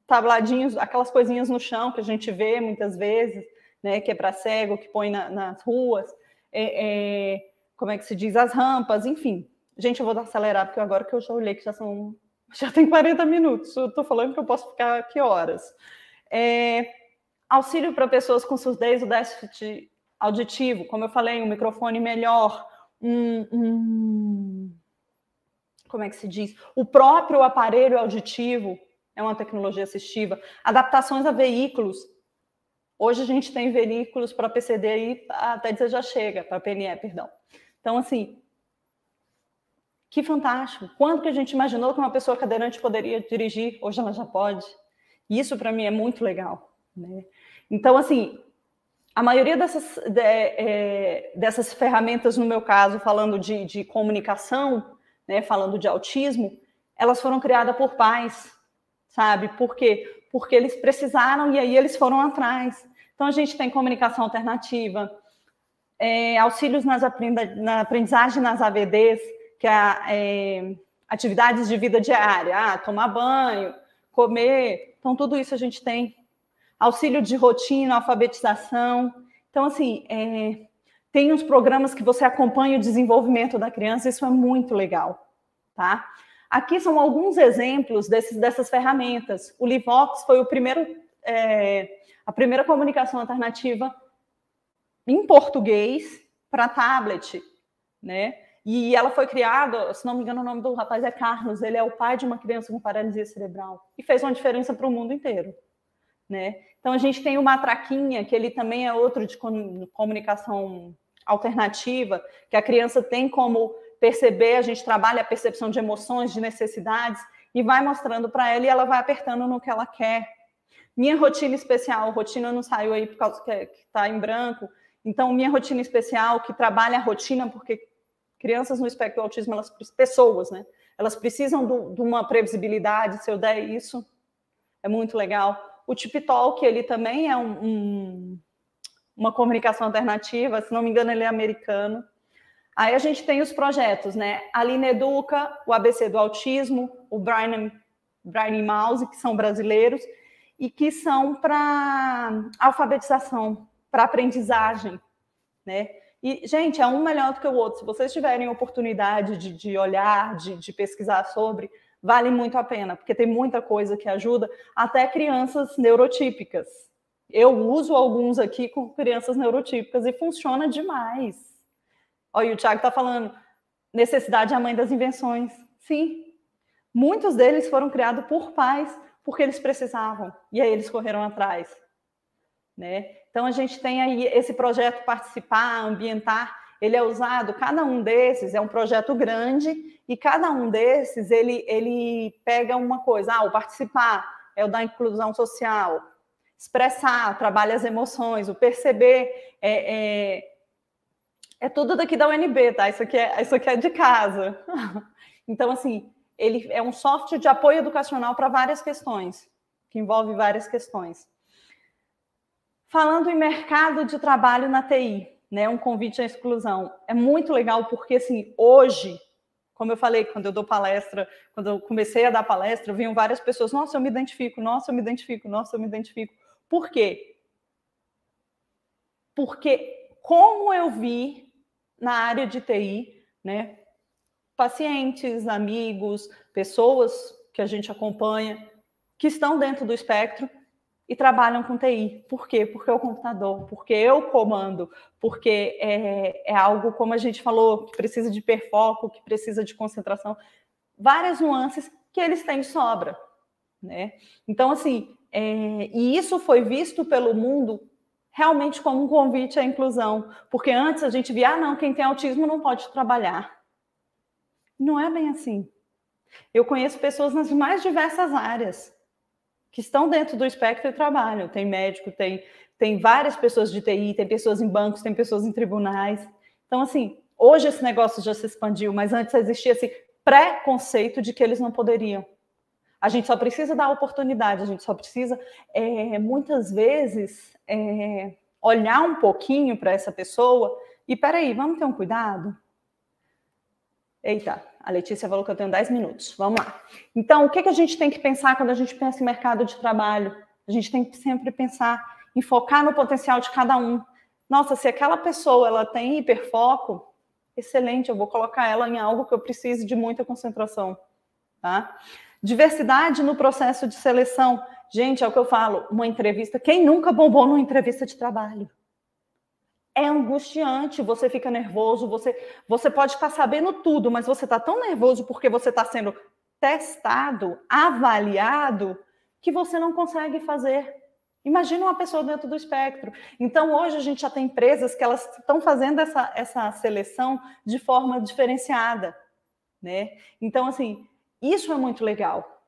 tabladinhos, aquelas coisinhas no chão que a gente vê muitas vezes, né, que é para cego, que põe na, nas ruas, é, é, como é que se diz, as rampas, enfim. Gente, eu vou acelerar, porque agora que eu já olhei que já são, já tem 40 minutos, eu estou falando que eu posso ficar aqui horas. É, auxílio para pessoas com surdez ou déficit auditivo, como eu falei, um microfone melhor, um, um, como é que se diz? O próprio aparelho auditivo é uma tecnologia assistiva. Adaptações a veículos. Hoje a gente tem veículos para PCD aí até dizer já chega, para PNE, perdão. Então, assim, que fantástico. Quanto que a gente imaginou que uma pessoa cadeirante poderia dirigir? Hoje ela já pode. Isso, para mim, é muito legal. Né? Então, assim, a maioria dessas, de, é, dessas ferramentas, no meu caso, falando de, de comunicação, né, falando de autismo, elas foram criadas por pais, sabe? Por quê? Porque eles precisaram e aí eles foram atrás. Então, a gente tem comunicação alternativa, é, auxílios nas aprenda, na aprendizagem nas AVDs, que é, é atividades de vida diária, ah, tomar banho, comer. Então, tudo isso a gente tem auxílio de rotina, alfabetização. Então, assim, é, tem uns programas que você acompanha o desenvolvimento da criança, isso é muito legal, tá? Aqui são alguns exemplos desses, dessas ferramentas. O Livox foi o primeiro, é, a primeira comunicação alternativa em português para tablet, né? E ela foi criada, se não me engano, o nome do rapaz é Carlos, ele é o pai de uma criança com paralisia cerebral e fez uma diferença para o mundo inteiro, né? Então, a gente tem o Matraquinha, que ele também é outro de comunicação alternativa, que a criança tem como perceber, a gente trabalha a percepção de emoções, de necessidades, e vai mostrando para ela e ela vai apertando no que ela quer. Minha rotina especial, rotina não saiu aí por causa que é, está em branco, então minha rotina especial, que trabalha a rotina, porque crianças no espectro do autismo, elas, pessoas, né? Elas precisam do, de uma previsibilidade, se eu der isso, é muito legal. O Tip Talk, ele também é um, um, uma comunicação alternativa, se não me engano, ele é americano. Aí a gente tem os projetos, né? A Lina Educa, o ABC do Autismo, o Brian, Brian Mouse, que são brasileiros, e que são para alfabetização, para aprendizagem, né? E, gente, é um melhor do que o outro. Se vocês tiverem oportunidade de, de olhar, de, de pesquisar sobre, vale muito a pena, porque tem muita coisa que ajuda, até crianças neurotípicas. Eu uso alguns aqui com crianças neurotípicas e funciona demais. Olha, o Thiago está falando, necessidade é a mãe das invenções. Sim, muitos deles foram criados por pais, porque eles precisavam, e aí eles correram atrás. Né? Então, a gente tem aí esse projeto Participar, Ambientar, ele é usado, cada um desses é um projeto grande e cada um desses ele, ele pega uma coisa. Ah, o participar é o da inclusão social, expressar, trabalha as emoções, o perceber é, é, é tudo daqui da UNB, tá? Isso aqui é, isso aqui é de casa. Então, assim, ele é um software de apoio educacional para várias questões, que envolve várias questões. Falando em mercado de trabalho na TI, né, um convite à exclusão. É muito legal porque, assim, hoje, como eu falei, quando eu dou palestra, quando eu comecei a dar palestra, vinham várias pessoas, nossa, eu me identifico, nossa, eu me identifico, nossa, eu me identifico. Por quê? Porque como eu vi na área de TI, né, pacientes, amigos, pessoas que a gente acompanha, que estão dentro do espectro, e trabalham com TI. Por quê? Porque é o computador, porque eu comando, porque é, é algo, como a gente falou, que precisa de hiperfoco, que precisa de concentração. Várias nuances que eles têm sobra. Né? Então, assim, é, e isso foi visto pelo mundo realmente como um convite à inclusão, porque antes a gente via, ah, não, quem tem autismo não pode trabalhar. Não é bem assim. Eu conheço pessoas nas mais diversas áreas que estão dentro do espectro e trabalham. Tem médico, tem, tem várias pessoas de TI, tem pessoas em bancos, tem pessoas em tribunais. Então, assim, hoje esse negócio já se expandiu, mas antes existia esse preconceito de que eles não poderiam. A gente só precisa dar oportunidade, a gente só precisa, é, muitas vezes, é, olhar um pouquinho para essa pessoa e, peraí, vamos ter um cuidado? Eita, a Letícia falou que eu tenho 10 minutos. Vamos lá. Então, o que, que a gente tem que pensar quando a gente pensa em mercado de trabalho? A gente tem que sempre pensar em focar no potencial de cada um. Nossa, se aquela pessoa ela tem hiperfoco, excelente, eu vou colocar ela em algo que eu precise de muita concentração, tá? Diversidade no processo de seleção. Gente, é o que eu falo, uma entrevista, quem nunca bombou numa entrevista de trabalho? é angustiante, você fica nervoso, você, você pode estar sabendo tudo, mas você está tão nervoso porque você está sendo testado, avaliado, que você não consegue fazer. Imagina uma pessoa dentro do espectro. Então, hoje a gente já tem empresas que elas estão fazendo essa, essa seleção de forma diferenciada, né? Então, assim, isso é muito legal.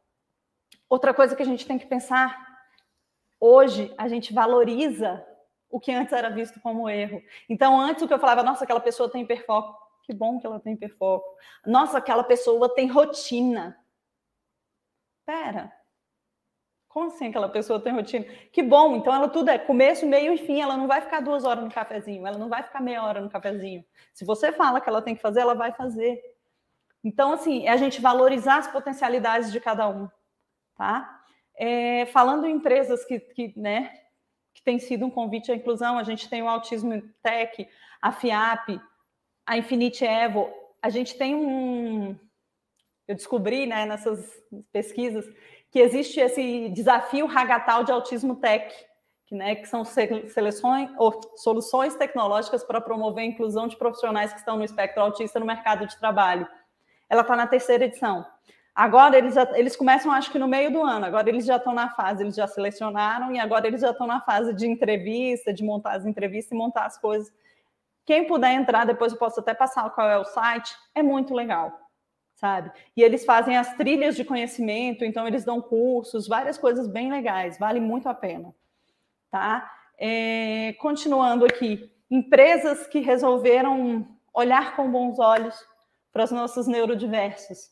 Outra coisa que a gente tem que pensar, hoje a gente valoriza o que antes era visto como erro. Então, antes o que eu falava, nossa, aquela pessoa tem hiperfoco. Que bom que ela tem hiperfoco. Nossa, aquela pessoa tem rotina. Pera. Como assim aquela pessoa tem rotina? Que bom, então ela tudo é começo, meio e fim. Ela não vai ficar duas horas no cafezinho, ela não vai ficar meia hora no cafezinho. Se você fala que ela tem que fazer, ela vai fazer. Então, assim, é a gente valorizar as potencialidades de cada um, tá? É, falando em empresas que, que né, que tem sido um convite à inclusão. A gente tem o Autismo Tech, a FIAP, a Infinite Evo. A gente tem um. Eu descobri né, nessas pesquisas que existe esse desafio Ragatal de Autismo Tech, que, né, que são seleções ou soluções tecnológicas para promover a inclusão de profissionais que estão no espectro autista no mercado de trabalho. Ela está na terceira edição. Agora eles, já, eles começam, acho que no meio do ano. Agora eles já estão na fase, eles já selecionaram e agora eles já estão na fase de entrevista, de montar as entrevistas e montar as coisas. Quem puder entrar, depois eu posso até passar qual é o site, é muito legal, sabe? E eles fazem as trilhas de conhecimento, então eles dão cursos, várias coisas bem legais, vale muito a pena, tá? É, continuando aqui, empresas que resolveram olhar com bons olhos para os nossos neurodiversos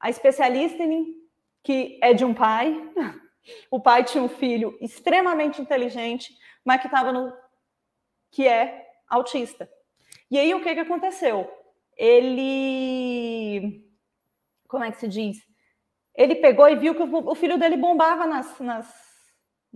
a especialista que é de um pai, o pai tinha um filho extremamente inteligente, mas que estava no que é autista. E aí o que que aconteceu? Ele como é que se diz? Ele pegou e viu que o filho dele bombava nas, nas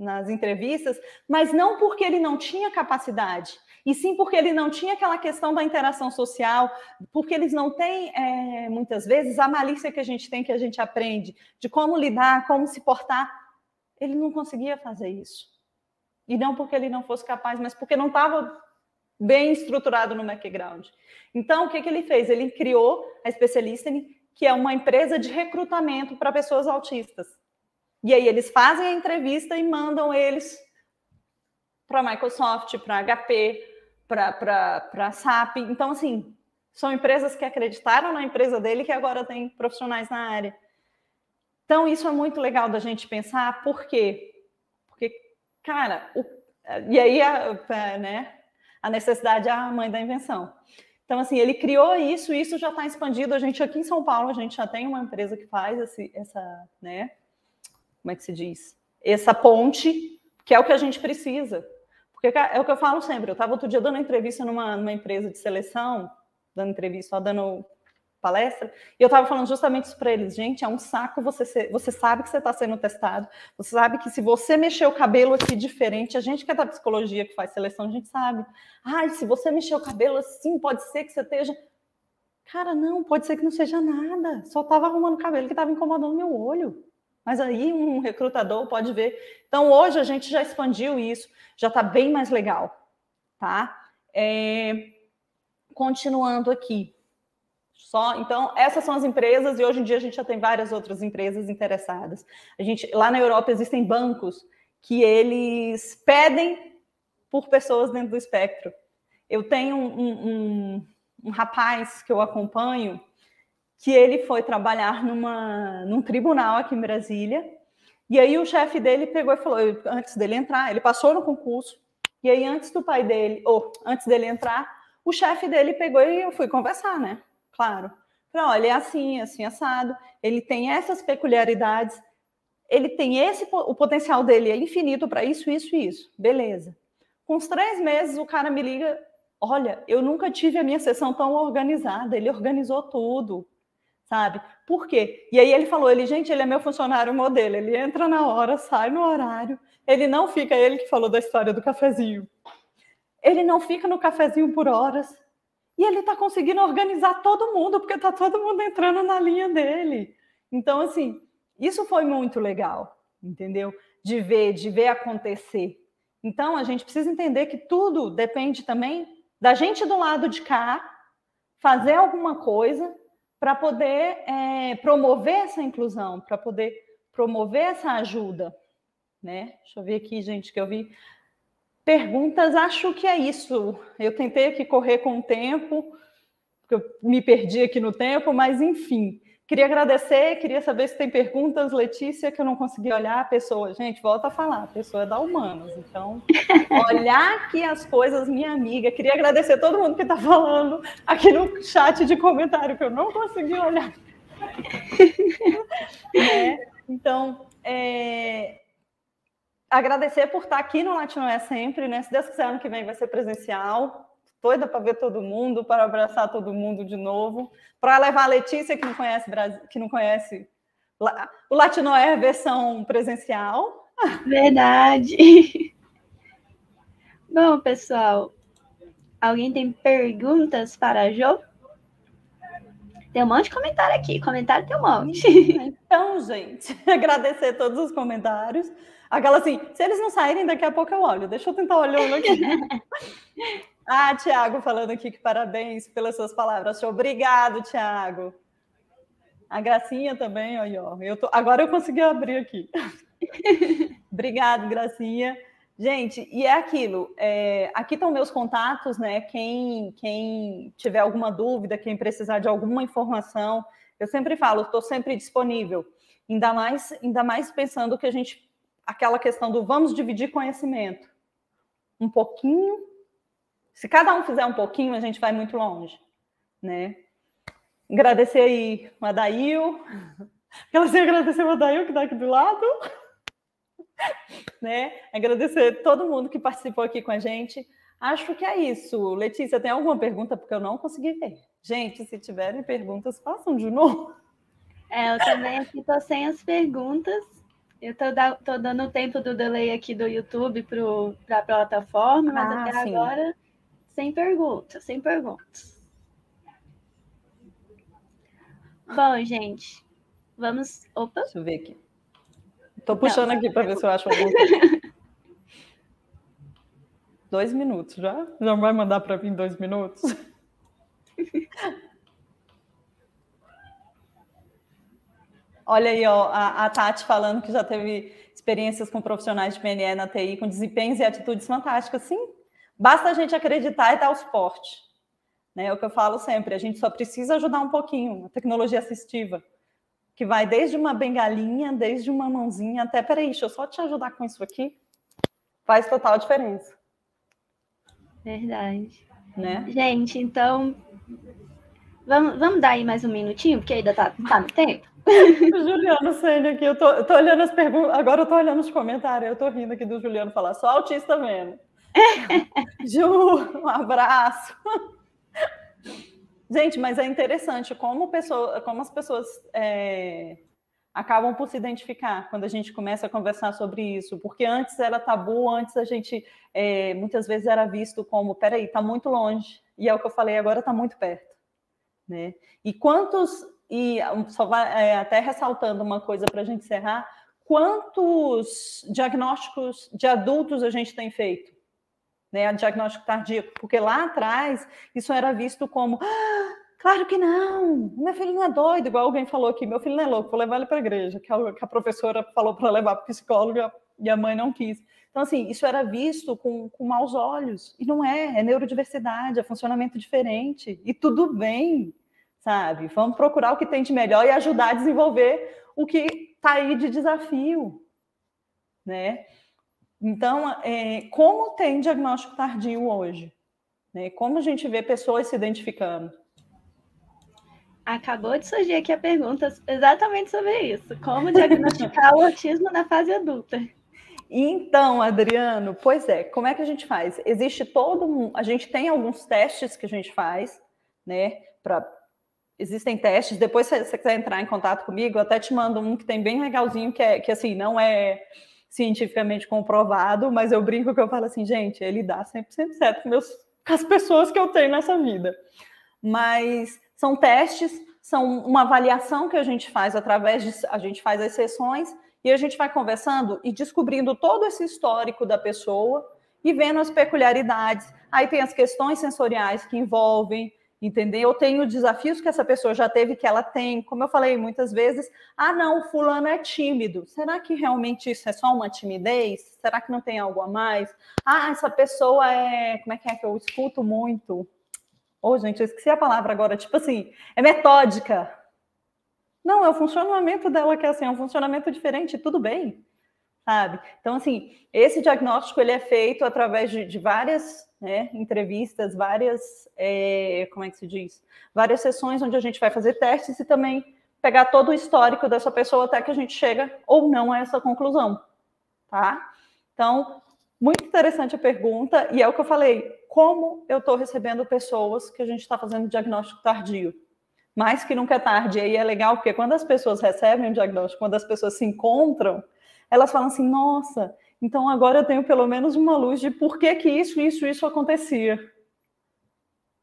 nas entrevistas, mas não porque ele não tinha capacidade, e sim porque ele não tinha aquela questão da interação social, porque eles não têm, é, muitas vezes, a malícia que a gente tem, que a gente aprende, de como lidar, como se portar. Ele não conseguia fazer isso. E não porque ele não fosse capaz, mas porque não estava bem estruturado no background. Então, o que, que ele fez? Ele criou a Specialisten, que é uma empresa de recrutamento para pessoas autistas. E aí eles fazem a entrevista e mandam eles para a Microsoft, para HP, para a SAP. Então, assim, são empresas que acreditaram na empresa dele que agora tem profissionais na área. Então, isso é muito legal da gente pensar, por quê? Porque, cara, o, e aí a, a, né, a necessidade é a mãe da invenção. Então, assim, ele criou isso, isso já está expandido. A gente aqui em São Paulo, a gente já tem uma empresa que faz esse, essa, né, como é que se diz? Essa ponte, que é o que a gente precisa. Porque é o que eu é falo sempre. Eu estava outro dia dando entrevista numa, numa empresa de seleção, dando entrevista, dando palestra, e eu estava falando justamente isso para eles. Gente, é um saco você ser, você sabe que você está sendo testado, você sabe que se você mexer o cabelo aqui diferente, a gente que é da psicologia, que faz seleção, a gente sabe. Ai, se você mexer o cabelo assim, pode ser que você esteja... Cara, não, pode ser que não seja nada. Só estava arrumando o cabelo que estava incomodando meu olho. Mas aí um recrutador pode ver. Então hoje a gente já expandiu isso, já está bem mais legal, tá? É... Continuando aqui. Só, então, essas são as empresas e hoje em dia a gente já tem várias outras empresas interessadas. A gente, lá na Europa existem bancos que eles pedem por pessoas dentro do espectro. Eu tenho um, um, um, um rapaz que eu acompanho que ele foi trabalhar numa, num tribunal aqui em Brasília. E aí o chefe dele pegou e falou, antes dele entrar, ele passou no concurso. E aí antes do pai dele, ou antes dele entrar, o chefe dele pegou e eu fui conversar, né? Claro. Falei, olha, é assim, é assim assado, ele tem essas peculiaridades, ele tem esse o potencial dele é infinito para isso, isso e isso. Beleza. Com os três meses o cara me liga, olha, eu nunca tive a minha sessão tão organizada, ele organizou tudo sabe? Por quê? E aí ele falou, ele, gente, ele é meu funcionário modelo, ele entra na hora, sai no horário, ele não fica, ele que falou da história do cafezinho. Ele não fica no cafezinho por horas. E ele está conseguindo organizar todo mundo, porque está todo mundo entrando na linha dele. Então, assim, isso foi muito legal, entendeu? De ver, de ver acontecer. Então, a gente precisa entender que tudo depende também da gente do lado de cá fazer alguma coisa para poder é, promover essa inclusão, para poder promover essa ajuda. Né? Deixa eu ver aqui, gente, que eu vi. Perguntas, acho que é isso. Eu tentei aqui correr com o tempo, porque eu me perdi aqui no tempo, mas enfim. Queria agradecer, queria saber se tem perguntas, Letícia, que eu não consegui olhar a pessoa. Gente, volta a falar, a pessoa é da Humanos. Então, olhar aqui as coisas, minha amiga. Queria agradecer todo mundo que está falando aqui no chat de comentário, que eu não consegui olhar. é, então, é, agradecer por estar tá aqui no Latino é sempre, né? Se Deus quiser, ano que vem vai ser presencial doida para ver todo mundo, para abraçar todo mundo de novo, para levar a Letícia, que não conhece, que não conhece o Latino é versão presencial. Verdade. Bom, pessoal, alguém tem perguntas para a Jo? Tem um monte de comentário aqui, comentário tem um monte. Então, gente, agradecer todos os comentários. Aquela assim, se eles não saírem, daqui a pouco eu olho. Deixa eu tentar olhando aqui. Ah, Tiago falando aqui que parabéns pelas suas palavras. Obrigado, Tiago. A Gracinha também, aí, ó. Eu tô... Agora eu consegui abrir aqui. Obrigado, Gracinha. Gente, e é aquilo. É... Aqui estão meus contatos, né? Quem, quem tiver alguma dúvida, quem precisar de alguma informação, eu sempre falo, estou sempre disponível. Ainda mais, ainda mais pensando que a gente, aquela questão do vamos dividir conhecimento. Um pouquinho se cada um fizer um pouquinho, a gente vai muito longe, né? Agradecer aí o Adail. Quero agradecer o Adail, que está aqui do lado. né? Agradecer todo mundo que participou aqui com a gente. Acho que é isso. Letícia, tem alguma pergunta? Porque eu não consegui ver. Gente, se tiverem perguntas, façam de novo. É, eu também aqui estou sem as perguntas. Eu estou dando o tempo do delay aqui do YouTube para a plataforma, mas ah, até sim. agora sem perguntas, sem perguntas. Bom, gente, vamos. Opa! Deixa eu ver aqui. Estou puxando Não, aqui para ver se eu acho coisa. dois minutos já? Já vai mandar para mim dois minutos? Olha aí, ó, a, a, Tati falando que já teve experiências com profissionais de PNE na TI, com desempenhos e atitudes fantásticas. Sim, Basta a gente acreditar e dar o suporte. Né? É o que eu falo sempre, a gente só precisa ajudar um pouquinho, a tecnologia assistiva, que vai desde uma bengalinha, desde uma mãozinha, até, peraí, deixa eu só te ajudar com isso aqui, faz total diferença. Verdade. Né? Gente, então, vamos, vamos dar aí mais um minutinho, porque ainda tá, tá no tempo? Juliano Sênior aqui, eu tô, eu tô olhando as perguntas, agora eu tô olhando os comentários, eu tô rindo aqui do Juliano falar, só autista mesmo. Ju, um abraço. Gente, mas é interessante como, pessoa, como as pessoas é, acabam por se identificar quando a gente começa a conversar sobre isso, porque antes era tabu, antes a gente é, muitas vezes era visto como, peraí, está muito longe, e é o que eu falei agora, está muito perto, né? E quantos e só vai, é, até ressaltando uma coisa para a gente encerrar, quantos diagnósticos de adultos a gente tem feito? né, a diagnóstico tardio, porque lá atrás isso era visto como ah, claro que não, meu filho não é doido, igual alguém falou aqui, meu filho não é louco, vou levar ele para a igreja, que a, professora falou para levar para psicólogo e a mãe não quis. Então, assim, isso era visto com, com maus olhos, e não é, é neurodiversidade, é funcionamento diferente, e tudo bem, sabe? Vamos procurar o que tem de melhor e ajudar a desenvolver o que está aí de desafio, né? Então, é, como tem diagnóstico tardio hoje? Né? Como a gente vê pessoas se identificando? Acabou de surgir aqui a pergunta exatamente sobre isso. Como diagnosticar o autismo na fase adulta? Então, Adriano, pois é, como é que a gente faz? Existe todo um. A gente tem alguns testes que a gente faz, né? Pra, existem testes. Depois, se você quiser entrar em contato comigo, eu até te mando um que tem bem legalzinho, que é que assim, não é cientificamente comprovado, mas eu brinco que eu falo assim, gente, ele dá 100% certo com, meus, com as pessoas que eu tenho nessa vida. Mas são testes, são uma avaliação que a gente faz através de a gente faz as sessões e a gente vai conversando e descobrindo todo esse histórico da pessoa e vendo as peculiaridades. Aí tem as questões sensoriais que envolvem entender? Eu tenho desafios que essa pessoa já teve, que ela tem, como eu falei muitas vezes, ah, não, fulano é tímido. Será que realmente isso é só uma timidez? Será que não tem algo a mais? Ah, essa pessoa é, como é que é que eu escuto muito? Ô, oh, gente, eu esqueci a palavra agora, tipo assim, é metódica. Não, é o funcionamento dela que é assim, é um funcionamento diferente, tudo bem sabe? Então, assim, esse diagnóstico ele é feito através de, de várias né, entrevistas, várias, é, como é que se diz? Várias sessões onde a gente vai fazer testes e também pegar todo o histórico dessa pessoa até que a gente chega ou não a essa conclusão, tá? Então, muito interessante a pergunta e é o que eu falei, como eu estou recebendo pessoas que a gente está fazendo diagnóstico tardio? Mas que nunca é tarde, e aí é legal, porque quando as pessoas recebem o diagnóstico, quando as pessoas se encontram, elas falam assim: nossa, então agora eu tenho pelo menos uma luz de por que, que isso, isso, isso acontecia.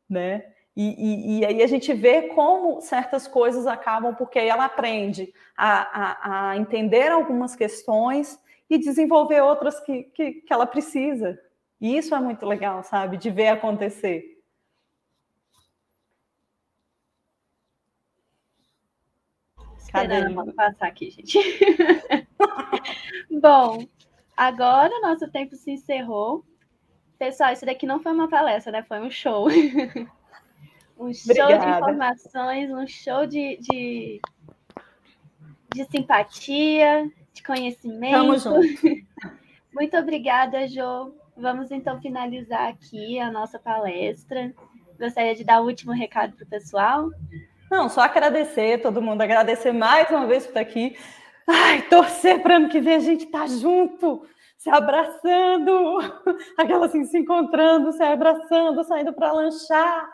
Né? E, e, e, aí a gente vê como certas coisas acabam, porque ela aprende a, a, a entender algumas questões e desenvolver outras que, que, que, ela precisa. E isso é muito legal, sabe? De ver acontecer. Cadê? Esperando Cadê? passar aqui, gente. Bom, agora o nosso tempo se encerrou. Pessoal, isso daqui não foi uma palestra, né? Foi um show. um show Obrigada. de informações, um show de, de, de simpatia, de conhecimento. Tamo junto. Muito obrigada, Jo. Vamos então finalizar aqui a nossa palestra. Gostaria de dar o último recado para o pessoal. Não, só agradecer, todo mundo agradecer mais uma vez por estar aqui. Ai, torcer para ano que vem a gente estar tá junto, se abraçando, aquela assim, se encontrando, se abraçando, saindo para lanchar.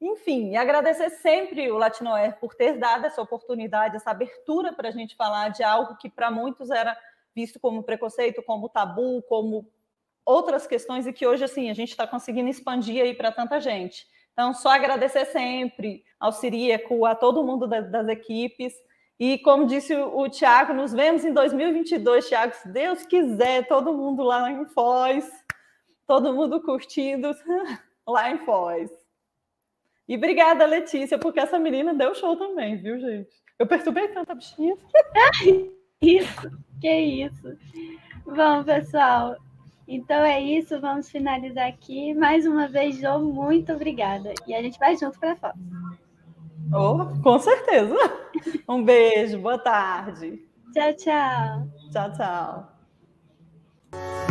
Enfim, e agradecer sempre o Latinoer por ter dado essa oportunidade, essa abertura para a gente falar de algo que para muitos era visto como preconceito, como tabu, como outras questões, e que hoje assim a gente está conseguindo expandir aí para tanta gente. Então, só agradecer sempre ao Ciríaco, a todo mundo da, das equipes. E como disse o, o Tiago, nos vemos em 2022, Tiago, se Deus quiser, todo mundo lá em Foz, todo mundo curtindo lá em Foz. E obrigada, Letícia, porque essa menina deu show também, viu, gente? Eu perturbei tanto a bichinha. isso, que isso. Bom, pessoal, então é isso, vamos finalizar aqui. Mais uma vez, Jo, muito obrigada. E a gente vai junto para a foto. Oh, com certeza. Um beijo, boa tarde. Tchau, tchau. Tchau, tchau.